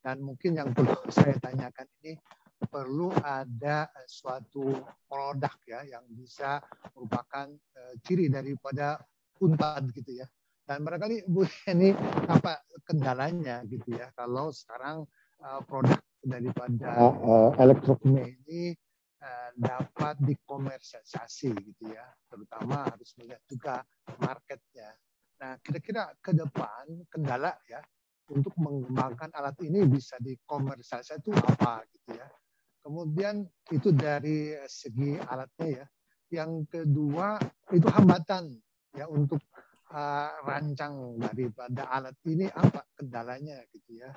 Dan mungkin yang perlu saya tanyakan ini perlu ada eh, suatu produk ya yang bisa merupakan uh, ciri daripada Unpad gitu ya. Dan barangkali Bu ini apa kendalanya gitu ya kalau sekarang uh, produk daripada uh, ini uh, dapat dikomersialisasi gitu ya terutama harus melihat juga marketnya nah kira-kira ke depan kendala ya untuk mengembangkan alat ini bisa dikomersialisasi itu apa gitu ya kemudian itu dari segi alatnya ya yang kedua itu hambatan ya untuk uh, rancang daripada alat ini apa kendalanya gitu ya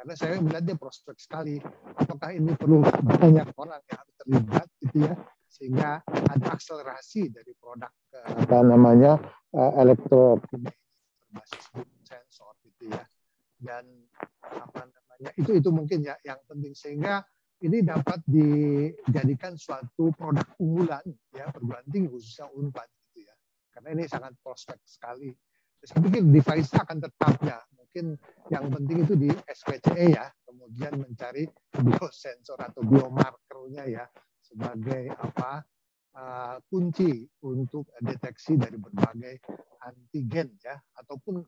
karena saya melihatnya prospek sekali apakah ini perlu banyak orang yang terlibat gitu ya sehingga ada akselerasi dari produk uh, apa namanya uh, elektro berbasis sensor gitu ya dan apa namanya itu itu mungkin ya yang penting sehingga ini dapat dijadikan suatu produk unggulan ya perguruan tinggi khususnya Unpad karena ini sangat prospek sekali. Saya pikir device akan tetap ya. Mungkin yang penting itu di SPCE ya. Kemudian mencari biosensor atau biomarkernya ya sebagai apa uh, kunci untuk deteksi dari berbagai antigen ya ataupun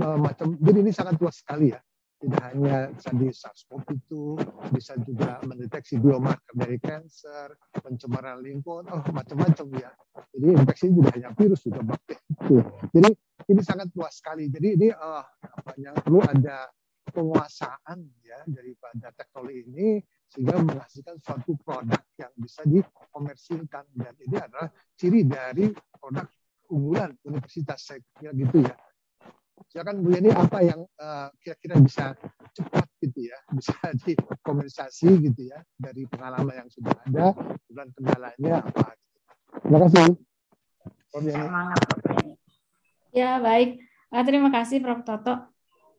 eh, macam jadi ini sangat luas sekali ya tidak hanya sandi SARS-CoV itu, bisa juga mendeteksi biomarker dari kanker, pencemaran lingkungan, oh macam-macam ya. Jadi infeksi juga hanya virus juga bakteri itu. Hmm. Jadi ini sangat luas sekali. Jadi ini uh, apa yang perlu ada penguasaan ya daripada teknologi ini sehingga menghasilkan suatu produk yang bisa dikomersilkan dan ini adalah ciri dari produk unggulan universitas saya gitu ya Ya kan Bu Yeni apa yang eh, kira-kira uh, bisa cepat gitu ya, bisa dikompensasi gitu ya dari pengalaman yang sudah ada, dan kendalanya apa. Gitu. Terima kasih. Semangat. Ya baik, eh, terima kasih Prof Toto.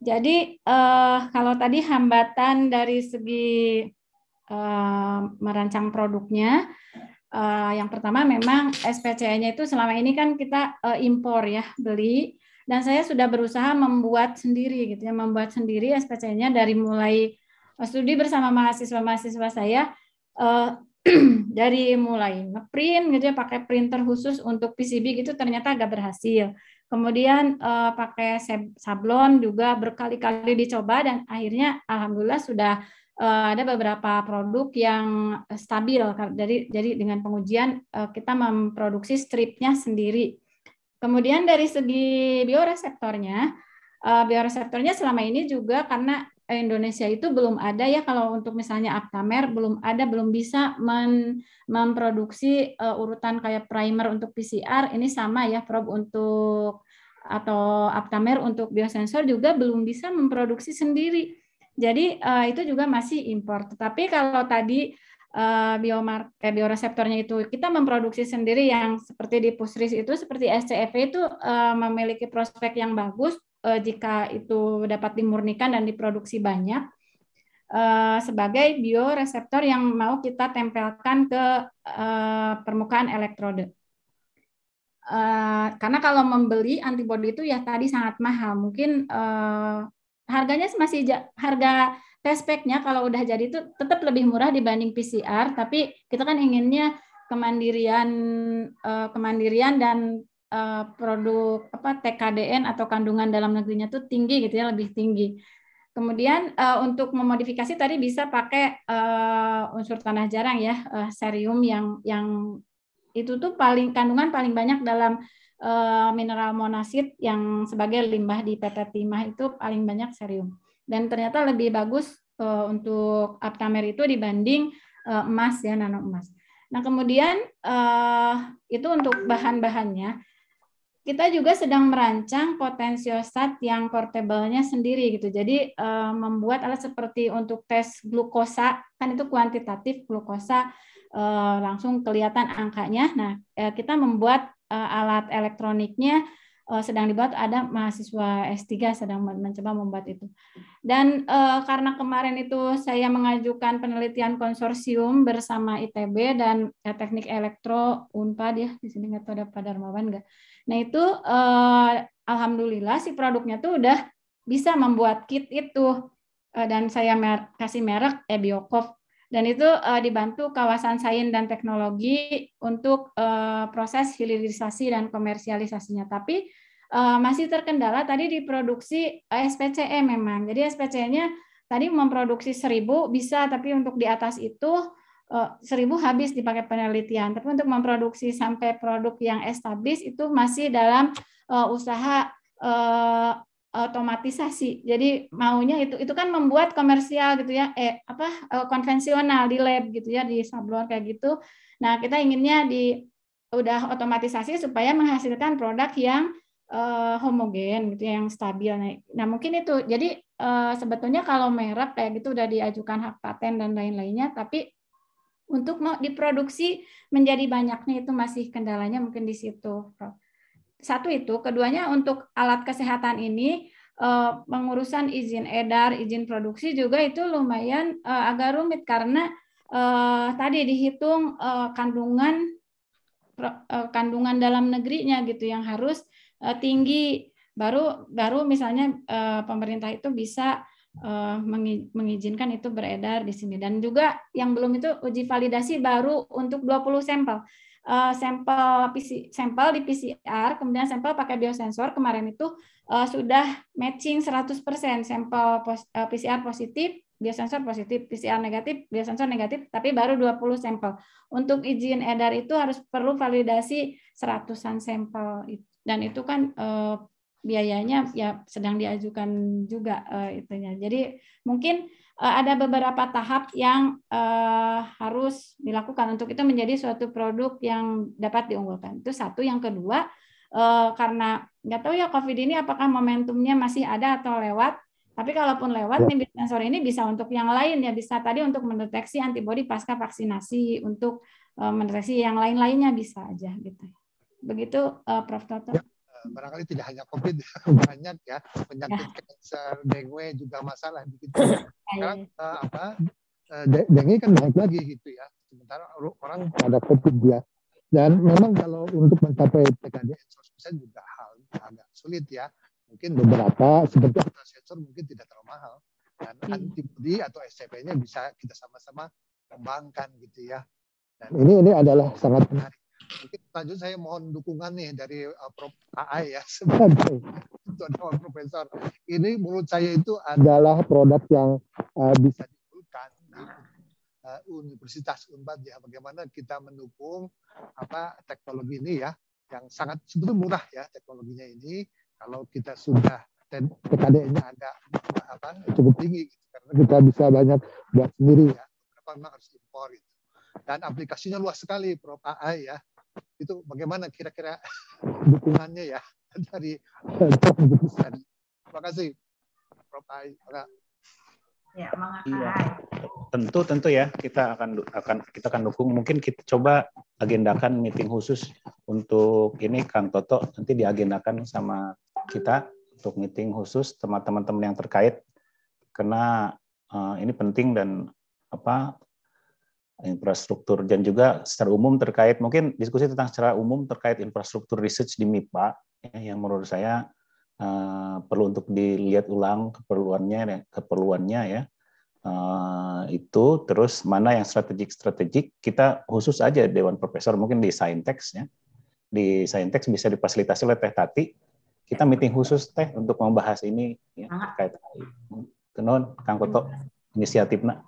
Jadi uh, kalau tadi hambatan dari segi uh, merancang produknya, uh, yang pertama memang spc nya itu selama ini kan kita uh, impor ya beli dan saya sudah berusaha membuat sendiri gitu ya membuat sendiri SPC-nya dari mulai eh, studi bersama mahasiswa-mahasiswa saya eh, dari mulai ngeprint gitu ya pakai printer khusus untuk PCB gitu ternyata agak berhasil. Kemudian eh, pakai sablon juga berkali-kali dicoba dan akhirnya alhamdulillah sudah eh, ada beberapa produk yang stabil. Jadi jadi dengan pengujian eh, kita memproduksi stripnya sendiri Kemudian dari segi bioreseptornya, eh, bioreseptornya selama ini juga karena Indonesia itu belum ada ya kalau untuk misalnya aptamer belum ada belum bisa men, memproduksi uh, urutan kayak primer untuk PCR ini sama ya probe untuk atau aptamer untuk biosensor juga belum bisa memproduksi sendiri. Jadi uh, itu juga masih impor. Tetapi kalau tadi uh, biomar eh, bioreseptornya itu kita memproduksi sendiri yang seperti di pusris itu seperti SCFV e itu uh, memiliki prospek yang bagus uh, jika itu dapat dimurnikan dan diproduksi banyak uh, sebagai bioreseptor yang mau kita tempelkan ke uh, permukaan elektrode. Uh, karena kalau membeli antibodi itu ya tadi sangat mahal, mungkin uh, harganya masih harga tespeknya kalau udah jadi itu tetap lebih murah dibanding PCR, tapi kita kan inginnya kemandirian uh, kemandirian dan uh, produk apa TKDN atau kandungan dalam negerinya tuh tinggi gitu ya, lebih tinggi. Kemudian uh, untuk memodifikasi tadi bisa pakai uh, unsur tanah jarang ya, uh, serium yang yang itu tuh paling kandungan paling banyak dalam uh, mineral monasit yang sebagai limbah di PT timah itu paling banyak serium dan ternyata lebih bagus uh, untuk aptamer itu dibanding uh, emas ya nano emas. Nah kemudian uh, itu untuk bahan-bahannya. Kita juga sedang merancang potensiosat yang portable-nya sendiri gitu. Jadi uh, membuat alat seperti untuk tes glukosa kan itu kuantitatif glukosa uh, langsung kelihatan angkanya. Nah kita membuat uh, alat elektroniknya uh, sedang dibuat ada mahasiswa S3 sedang mencoba membuat itu. Dan uh, karena kemarin itu saya mengajukan penelitian konsorsium bersama ITB dan ya, Teknik Elektro Unpad ya di sini nggak tahu ada Pak Darmawan nggak. Nah itu uh, alhamdulillah si produknya tuh udah bisa membuat kit itu dan saya mer kasih merek Ebiokov dan itu uh, dibantu kawasan sains dan teknologi untuk uh, proses hilirisasi dan komersialisasinya. Tapi uh, masih terkendala tadi di produksi SPCE memang. Jadi SPCE-nya tadi memproduksi seribu bisa tapi untuk di atas itu seribu habis dipakai penelitian, tapi untuk memproduksi sampai produk yang established itu masih dalam uh, usaha uh, otomatisasi. Jadi maunya itu itu kan membuat komersial gitu ya, eh apa eh, konvensional di lab gitu ya di sablon kayak gitu. Nah, kita inginnya di udah otomatisasi supaya menghasilkan produk yang eh, homogen gitu ya, yang stabil. Nah, nah, mungkin itu. Jadi eh, sebetulnya kalau merek kayak gitu udah diajukan hak paten dan lain-lainnya, tapi untuk mau diproduksi menjadi banyaknya itu masih kendalanya mungkin di situ, Prof satu itu, keduanya untuk alat kesehatan ini eh, pengurusan izin edar, izin produksi juga itu lumayan eh, agak rumit karena eh, tadi dihitung kandungan kandungan dalam negerinya gitu yang harus tinggi baru baru misalnya pemerintah itu bisa mengizinkan itu beredar di sini dan juga yang belum itu uji validasi baru untuk 20 sampel. Eh, sampel PC, sampel di PCR, kemudian sampel pakai biosensor kemarin itu uh, sudah matching 100% sampel pos, uh, eh, PCR positif, biosensor positif, PCR negatif, biosensor negatif, tapi baru 20 sampel. Untuk izin edar itu harus perlu validasi seratusan sampel dan itu kan uh, biayanya ya sedang diajukan juga uh, itunya. Jadi mungkin Eh, ada beberapa tahap yang uh, harus dilakukan untuk itu menjadi suatu produk yang dapat diunggulkan. Itu satu. Yang kedua, uh, karena nggak tahu ya COVID ini apakah momentumnya masih ada atau lewat. Tapi kalaupun lewat, ya. nih sensor ini bisa untuk yang lain ya bisa tadi untuk mendeteksi antibodi pasca vaksinasi, untuk uh, mendeteksi yang lain-lainnya bisa aja gitu. Begitu, uh, Prof Toto. Ya barangkali tidak hanya COVID, banyak ya penyakit ya. kanker, dengue juga masalah gitu. Sekarang uh, apa uh, dengue kan naik lagi gitu ya. Sementara orang pada COVID dia. Dan memang kalau untuk mencapai TKDN 100% juga hal agak sulit ya. Mungkin beberapa seperti sensor mungkin tidak terlalu mahal. Dan iya. antibody atau SCP-nya bisa kita sama-sama kembangkan gitu ya. Dan ini ini adalah sangat menarik Mungkin lanjut saya mohon dukungan nih ya dari uh, Prof. AI ya sebagai tuan profesor. Ini menurut saya itu adalah produk yang uh, bisa diunggulkan uh, eh, Universitas Unpad ya bagaimana kita mendukung apa teknologi ini ya yang sangat sebetulnya murah ya teknologinya ini kalau kita sudah dan TKD-nya agak apa, cukup tinggi gitu. karena kita bisa banyak buat sendiri ya. Kenapa memang harus impor gitu dan aplikasinya luas sekali Prof AI ya. Itu bagaimana kira-kira dukungannya ya dari Terima kasih Prof AI. Ya, iya. Tentu tentu ya kita akan akan kita akan dukung. Mungkin kita coba agendakan meeting khusus untuk ini Kang Toto nanti diagendakan sama kita untuk meeting khusus teman-teman yang terkait karena uh, ini penting dan apa infrastruktur dan juga secara umum terkait mungkin diskusi tentang secara umum terkait infrastruktur research di MIPA ya, yang menurut saya uh, perlu untuk dilihat ulang keperluannya ya, keperluannya ya uh, itu terus mana yang strategik strategik kita khusus aja dewan profesor mungkin di Saintex ya di Saintex bisa difasilitasi oleh Teh Tati kita meeting khusus Teh untuk membahas ini ya, terkait Kenon Kang Koto nak.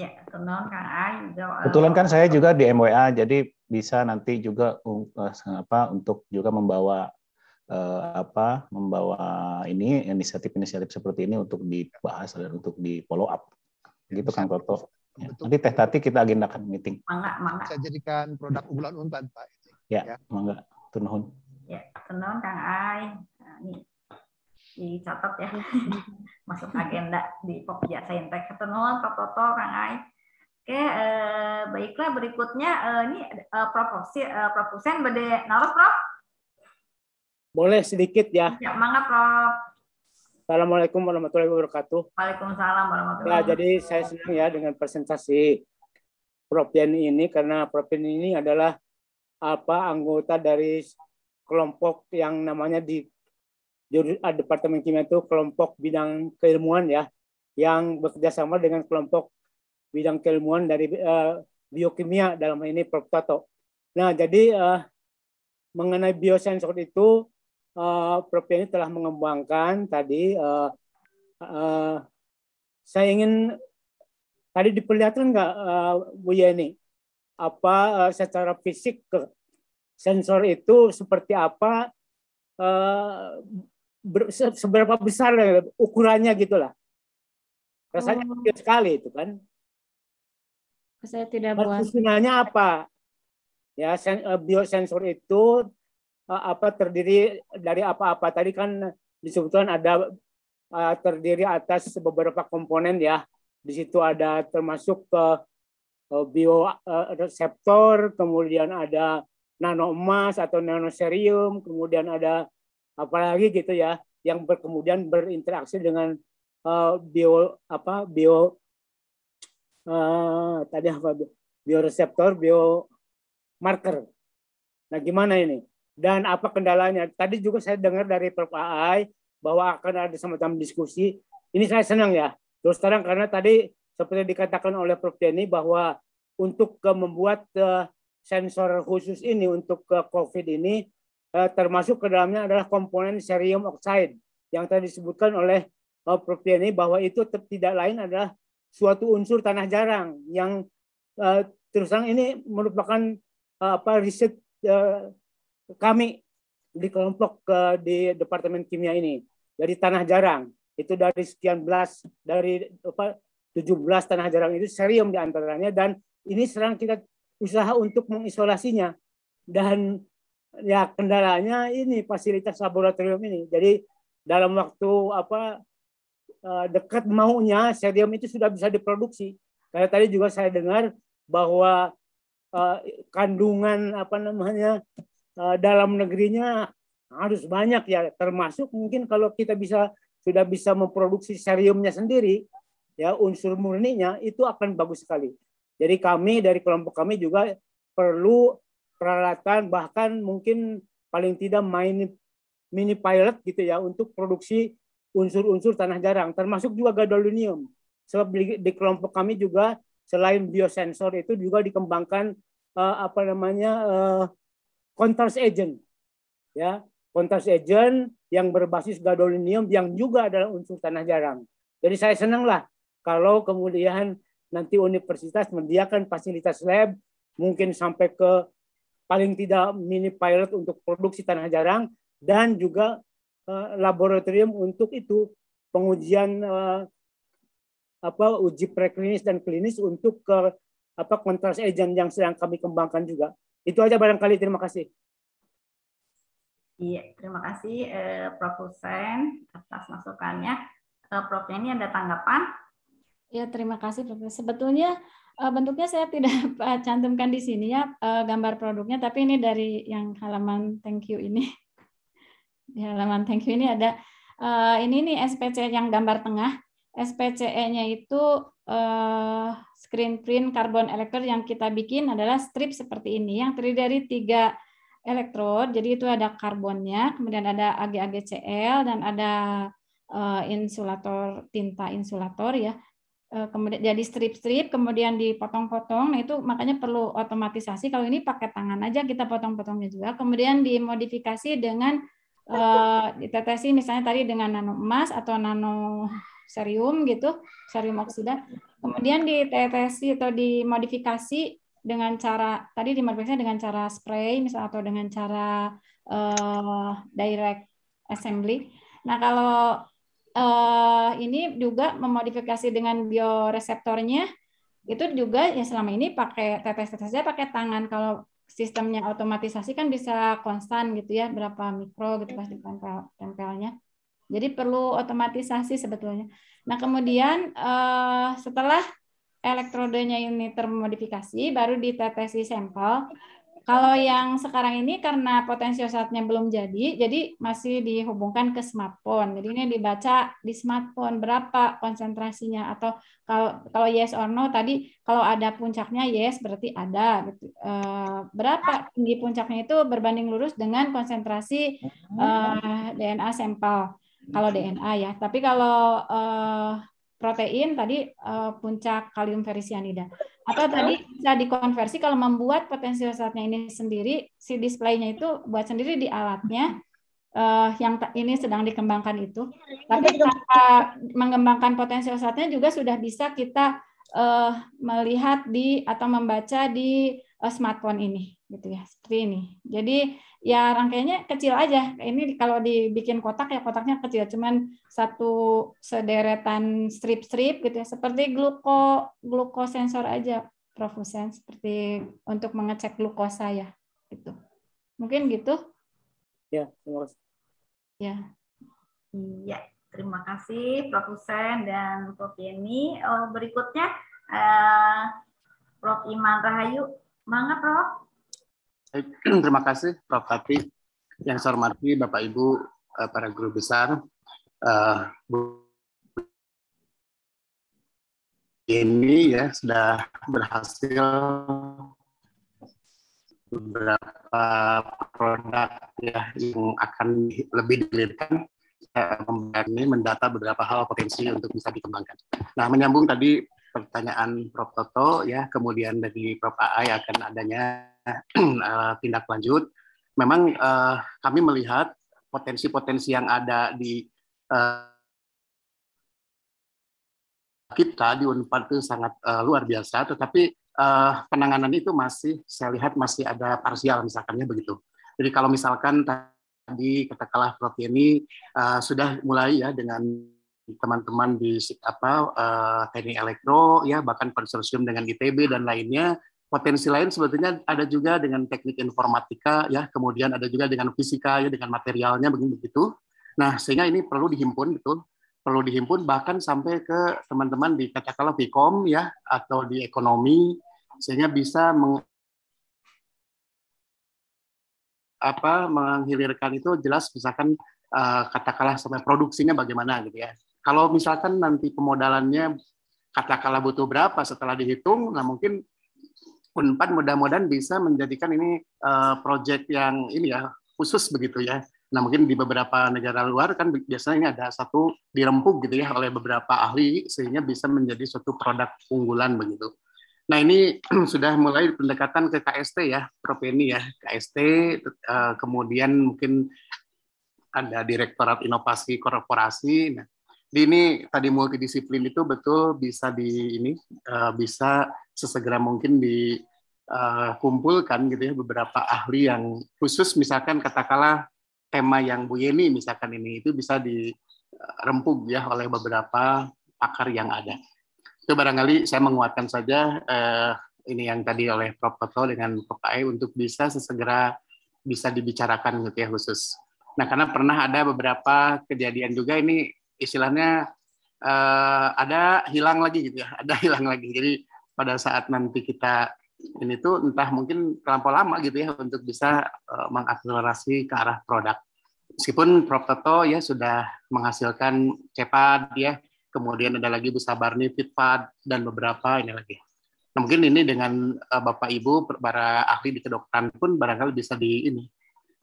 Ya, kebetulan Kang A eh, Kebetulan kan saya juga di MWA, jadi bisa nanti juga eh, apa untuk juga membawa eh, apa membawa ini inisiatif-inisiatif seperti ini untuk dibahas dan untuk di follow up. Gitu kan Kang Toto. Ya. Nanti Teh tadi kita agendakan meeting. Mangga, mangga. Saya jadikan produk unggulan Unpad, Pak. Ya, ya. mangga. Tunuhun. Ya, tenang Kang Ai. Eh, nah, ini dicatat ya iya. masuk agenda di Pokja Saintek Ketenuan, Pak Toto Kang Ai oke eh, baiklah berikutnya eh, ini eh, proposi eh, proposen bede naros Prof boleh sedikit ya ya semangat Prof Assalamualaikum warahmatullahi wabarakatuh. Waalaikumsalam warahmatullahi ya, wabarakatuh. Ya, jadi saya senang ya dengan presentasi Prof Yani ini karena Prof Yani ini adalah apa anggota dari kelompok yang namanya di Ah, Departemen Kimia itu kelompok bidang keilmuan ya yang bekerjasama dengan kelompok bidang keilmuan dari uh, biokimia dalam ini Prof. Tato. Nah, jadi uh, mengenai biosensor itu uh, Prof. ini telah mengembangkan tadi uh, uh, saya ingin tadi diperlihatkan nggak uh, Bu Yeni apa uh, secara fisik ke sensor itu seperti apa uh, ber, seberapa besar ya, ukurannya gitulah. Rasanya oh. kecil sekali itu kan. Saya tidak buat. apa? Ya, sen, eh, biosensor itu eh, apa terdiri dari apa-apa tadi kan disebutkan ada eh, terdiri atas beberapa komponen ya. Di situ ada termasuk ke uh, kemudian ada nano emas atau nanoserium, kemudian ada apalagi gitu ya yang kemudian berinteraksi dengan uh, bio apa bio uh, tadi apa bioreseptor marker, nah gimana ini dan apa kendalanya tadi juga saya dengar dari Prof AI bahwa akan ada semacam diskusi ini saya senang ya terus terang karena tadi seperti dikatakan oleh Prof Denny bahwa untuk membuat eh, sensor khusus ini untuk COVID ini Eh, termasuk ke dalamnya adalah komponen cerium oxide yang tadi disebutkan oleh eh, Prof. Yeni bahwa itu tidak lain adalah suatu unsur tanah jarang yang eh, terus terang ini merupakan apa riset kami di kelompok di departemen kimia ini dari tanah jarang itu dari sekian belas dari apa 17 tanah jarang itu serium di antaranya dan ini sekarang kita usaha untuk mengisolasinya dan ya kendalanya ini fasilitas laboratorium ini. Jadi dalam waktu apa eh, dekat maunya serium itu sudah bisa diproduksi. Karena tadi juga saya dengar bahwa eh, kandungan apa namanya eh, dalam negerinya harus banyak ya termasuk mungkin kalau kita bisa sudah bisa memproduksi seriumnya sendiri ya unsur murninya itu akan bagus sekali. Jadi kami dari kelompok kami juga perlu peralatan bahkan mungkin paling tidak main mini pilot gitu ya untuk produksi unsur-unsur tanah jarang termasuk juga gadolinium sebab di, di kelompok kami juga selain biosensor itu juga dikembangkan uh, apa namanya uh, eh, contrast agent ya contrast agent yang berbasis gadolinium yang juga adalah unsur tanah jarang jadi saya senanglah kalau kemudian nanti universitas mendiakan fasilitas lab mungkin sampai ke paling tidak mini pilot untuk produksi tanah jarang dan juga uh, laboratorium untuk itu pengujian uh, apa uji preklinis dan klinis untuk ke apa kontras agent yang sedang kami kembangkan juga. Itu aja barangkali terima kasih. Iya, terima kasih eh, Prof. Hussein atas masukannya. Eh, Prof. ini ada tanggapan? Ya, terima kasih Prof. Sebetulnya Eh, bentuknya saya tidak cantumkan di sini ya eh, gambar produknya, tapi ini dari yang halaman thank you ini. Di halaman thank you ini ada eh, ini nih SPC yang gambar tengah. SPCE-nya itu screen print karbon elektrod yang kita bikin adalah strip seperti ini yang terdiri dari tiga elektrod. Jadi itu ada karbonnya, kemudian ada AgAgCl dan ada insulator tinta insulator ya. Eh, kemudian jadi strip-strip kemudian dipotong-potong nah itu makanya perlu otomatisasi kalau ini pakai tangan aja kita potong-potongnya juga kemudian dimodifikasi dengan uh, ditetesi misalnya tadi dengan nano emas atau nano serium gitu serium oksida kemudian ditetesi atau dimodifikasi dengan cara tadi dimodifikasi dengan cara spray misalnya atau dengan cara uh, direct assembly nah kalau uh, ini juga memodifikasi dengan bioreseptornya itu juga ya selama ini pakai tetes-tetesnya pakai tangan kalau sistemnya otomatisasi kan bisa konstan gitu ya berapa mikro gitu pas ditempel tempelnya jadi perlu otomatisasi sebetulnya nah kemudian uh, setelah elektrodenya ini termodifikasi baru ditetesi sampel kalau yang sekarang ini karena potensi saatnya belum jadi, jadi masih dihubungkan ke smartphone. Jadi ini dibaca di smartphone berapa konsentrasinya atau kalau kalau yes or no tadi kalau ada puncaknya yes berarti ada. Gitu. Eh, berapa tinggi puncaknya itu berbanding lurus dengan konsentrasi hmm. eh, DNA sampel kalau hmm. DNA ya. Tapi kalau eh, protein tadi uh, puncak kalium ferisianida Atau tadi bisa dikonversi kalau membuat potensi saatnya ini sendiri, si displaynya itu buat sendiri di alatnya uh, yang ini sedang dikembangkan itu. Iya, iya, Tapi tanpa mengembangkan potensi saatnya juga sudah bisa kita uh, melihat di atau membaca di uh, smartphone ini gitu ya seperti ini jadi ya rangkaiannya kecil aja ini kalau dibikin kotak ya kotaknya kecil cuman satu sederetan strip-strip gitu ya seperti gluko glukosensor aja Prof seperti untuk mengecek glukosa ya gitu mungkin gitu ya terima kasih ya iya terima kasih Prof dan Prof Yeni oh, berikutnya eh, Prof Iman Rahayu mana Prof Terima kasih Prof. Tati. Yang saya hormati Bapak Ibu eh, para guru besar, eh, Bu ini ya sudah berhasil beberapa produk ya yang akan lebih dilirkan eh, ini mendata beberapa hal potensi untuk bisa dikembangkan. Nah, menyambung tadi pertanyaan Prof Toto ya kemudian dari Prof AI akan adanya eh, tindak lanjut memang uh, kami melihat potensi-potensi yang ada di uh, kita di Unpad itu sangat uh, luar biasa, tetapi uh, penanganan itu masih saya lihat masih ada parsial misalkannya begitu. Jadi kalau misalkan tadi katakanlah Prof ini uh, sudah mulai ya dengan teman-teman di apa uh, teknik Elektro ya bahkan konsorsium dengan ITB dan lainnya potensi lain sebetulnya ada juga dengan teknik informatika ya kemudian ada juga dengan fisika ya dengan materialnya begini begitu nah sehingga ini perlu dihimpun betul perlu dihimpun bahkan sampai ke teman-teman di katakanlah Vkom ya atau di ekonomi sehingga bisa meng, apa menghilirkan itu jelas misalkan uh, katakanlah sampai produksinya bagaimana gitu ya kalau misalkan nanti pemodalannya katakanlah butuh berapa setelah dihitung, nah mungkin Unpad mudah-mudahan bisa menjadikan ini uh, eh, proyek yang ini ya khusus begitu ya. Nah mungkin di beberapa negara luar kan biasanya ini ada satu dirempuk gitu ya oleh beberapa ahli sehingga bisa menjadi suatu produk unggulan begitu. Nah ini sudah mulai pendekatan ke KST ya, Propeni ya, KST, eh, kemudian mungkin ada Direktorat Inovasi Korporasi. Nah, ini tadi multidisiplin itu betul bisa di ini uh, bisa sesegera mungkin di uh, kumpulkan gitu ya beberapa ahli yang khusus misalkan katakanlah tema yang Bu Yeni misalkan ini itu bisa dirempuk ya oleh beberapa pakar yang ada. Itu barangkali saya menguatkan saja eh, ini yang tadi oleh Prof. Koto dengan Prof. AI untuk bisa sesegera bisa dibicarakan gitu ya khusus. Nah karena pernah ada beberapa kejadian juga ini istilahnya uh, ada hilang lagi gitu ya, ada hilang lagi. Jadi pada saat nanti kita ini tuh entah mungkin terlampau lama gitu ya untuk bisa uh, mengakselerasi ke arah produk. Meskipun Prof Toto ya sudah menghasilkan cepat ya, kemudian ada lagi Bu Sabarni, Fitpad dan beberapa ini lagi. Nah, mungkin ini dengan uh, Bapak Ibu para ahli di kedokteran pun barangkali bisa di ini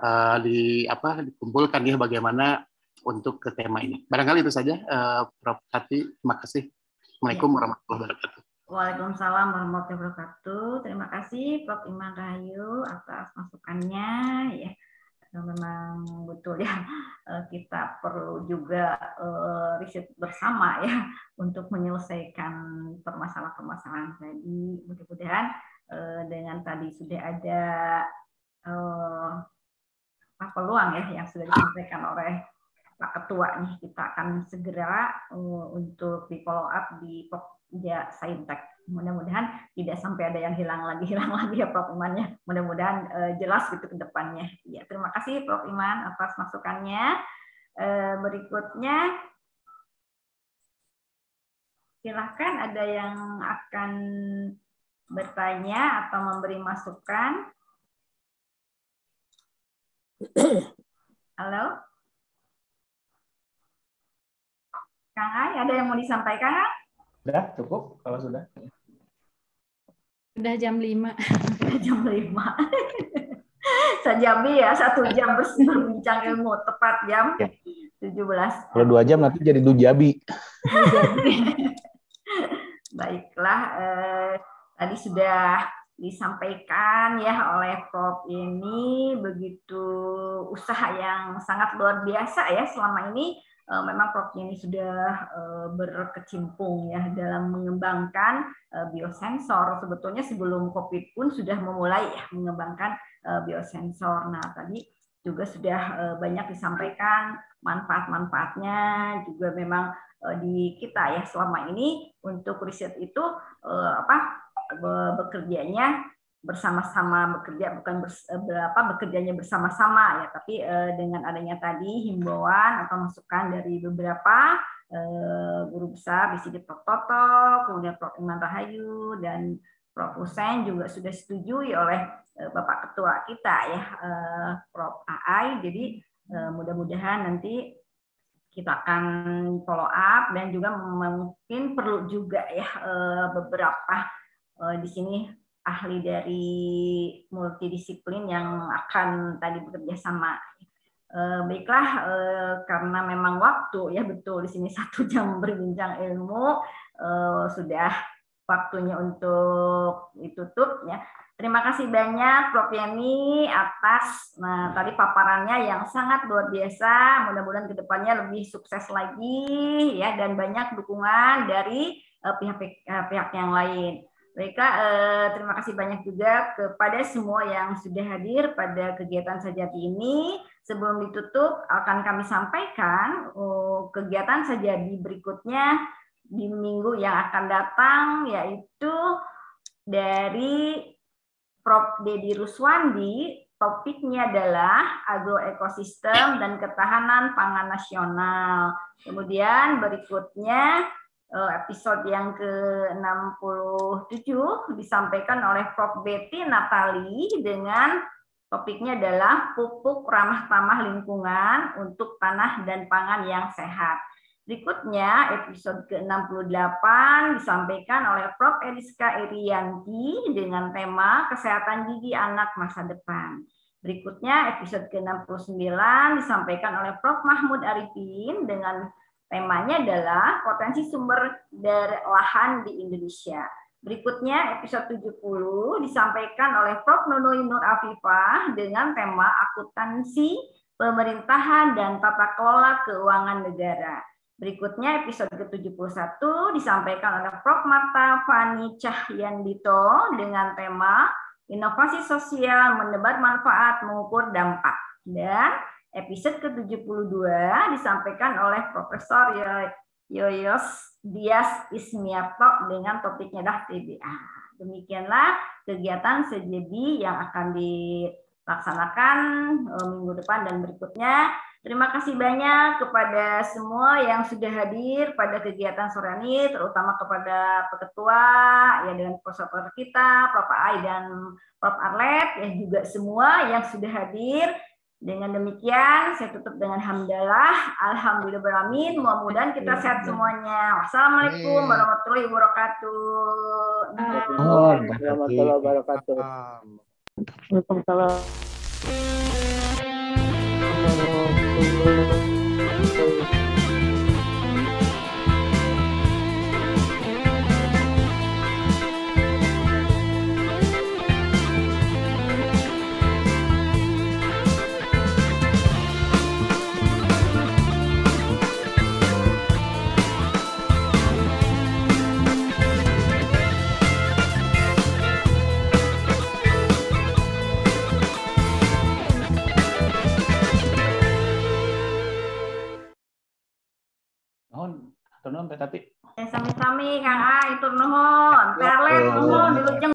uh, di apa dikumpulkan ya bagaimana untuk ke tema ini. Barangkali itu saja, uh, Prof. Hati. Terima kasih. Assalamualaikum ya. warahmatullahi wabarakatuh. Waalaikumsalam warahmatullahi wabarakatuh. Terima kasih Prof. Iman Rahayu atas masukannya. Ya, memang betul ya eh, kita perlu juga eh, riset bersama ya untuk menyelesaikan permasalahan-permasalahan tadi. Mudah-mudahan dengan tadi sudah ada apa peluang ya yang sudah diselesaikan oleh Pak Ketua nih kita akan segera uh, untuk di follow up di Pokja Saintek. Mudah-mudahan tidak sampai ada yang hilang lagi hilang lagi ya Prof Imannya. Mudah-mudahan uh, jelas gitu ke depannya. Ya, terima kasih Prof Iman atas masukannya. Uh, berikutnya silahkan ada yang akan bertanya atau memberi masukan. Halo? Kang Ai, ada yang mau disampaikan? Sudah, cukup kalau sudah. Sudah jam 5. Sudah jam 5. Sajami ya, satu jam berbincang ilmu, tepat jam ya. 17. Kalau dua jam nanti jadi dujabi. Baiklah, eh, tadi sudah disampaikan ya oleh Prof ini begitu usaha yang sangat luar biasa ya selama ini uh, memang Prof Ini sudah uh, berkecimpung ya dalam mengembangkan uh, biosensor. Sebetulnya sebelum COVID pun sudah memulai ya mengembangkan uh, biosensor. Nah tadi juga sudah uh, banyak disampaikan manfaat-manfaatnya juga memang uh, di kita ya selama ini untuk riset itu uh, apa bekerjanya bersama-sama bekerja bukan berapa eh, bekerjanya bersama-sama ya tapi eh, dengan adanya tadi himbauan atau masukan dari beberapa eh, guru besar di Prof Toto kemudian Prof Iman Rahayu dan Prof Hussein juga sudah setujui oleh Bapak Ketua kita ya Prof AI jadi mudah-mudahan nanti kita akan follow up dan juga mungkin perlu juga ya beberapa di sini ahli dari multidisiplin yang akan tadi bekerja sama. E, baiklah, e, karena memang waktu ya betul di sini satu jam berbincang ilmu e, sudah waktunya untuk ditutup ya. Terima kasih banyak Prof. Yani atas nah, tadi paparannya yang sangat luar biasa. Mudah-mudahan kedepannya lebih sukses lagi ya dan banyak dukungan dari pihak-pihak uh, pihak yang lain. Mereka uh, eh, terima kasih banyak juga kepada semua yang sudah hadir pada kegiatan sajati ini. Sebelum ditutup akan kami sampaikan uh, kegiatan sajadi berikutnya di minggu yang akan datang yaitu dari Prof. Dedi Ruswandi. Topiknya adalah agroekosistem dan ketahanan pangan nasional. Kemudian berikutnya Eh, episode yang ke-67 disampaikan oleh Prof. Betty Natali dengan topiknya adalah pupuk ramah tamah lingkungan untuk tanah dan pangan yang sehat. Berikutnya episode ke-68 disampaikan oleh Prof. Eriska Erianti dengan tema Kesehatan Gigi Anak Masa Depan. Berikutnya episode ke-69 disampaikan oleh Prof. Mahmud Arifin dengan Temanya adalah potensi sumber dari lahan di Indonesia. Berikutnya episode 70 disampaikan oleh Prof. Nono Nur Afifah dengan tema akuntansi pemerintahan dan tata kelola keuangan negara. Berikutnya episode ke-71 disampaikan oleh Prof. Marta Fani Cahyandito dengan tema inovasi sosial menebar manfaat mengukur dampak. Dan episode ke-72 disampaikan oleh Profesor Yoyos Dias Ismiarto dengan topiknya dah TBA. Demikianlah kegiatan sejedi yang akan dilaksanakan eh, minggu depan dan berikutnya. Terima kasih banyak kepada semua yang sudah hadir pada kegiatan sore ini, terutama kepada Ketua ya dengan profesor kita, Prof. Ai dan Prof. Arlet, ya juga semua yang sudah hadir dengan demikian, saya tutup dengan hamdalah. Alhamdulillah beramin. Mudah-mudahan kita iya. sehat semuanya. Wassalamualaikum warahmatullahi wabarakatuh. Warahmatullahi wabarakatuh. Turun teh tapi. Sami-sami Kang A, itu nuhun. Perlet ya, ya, ya. nuhun, dilujeng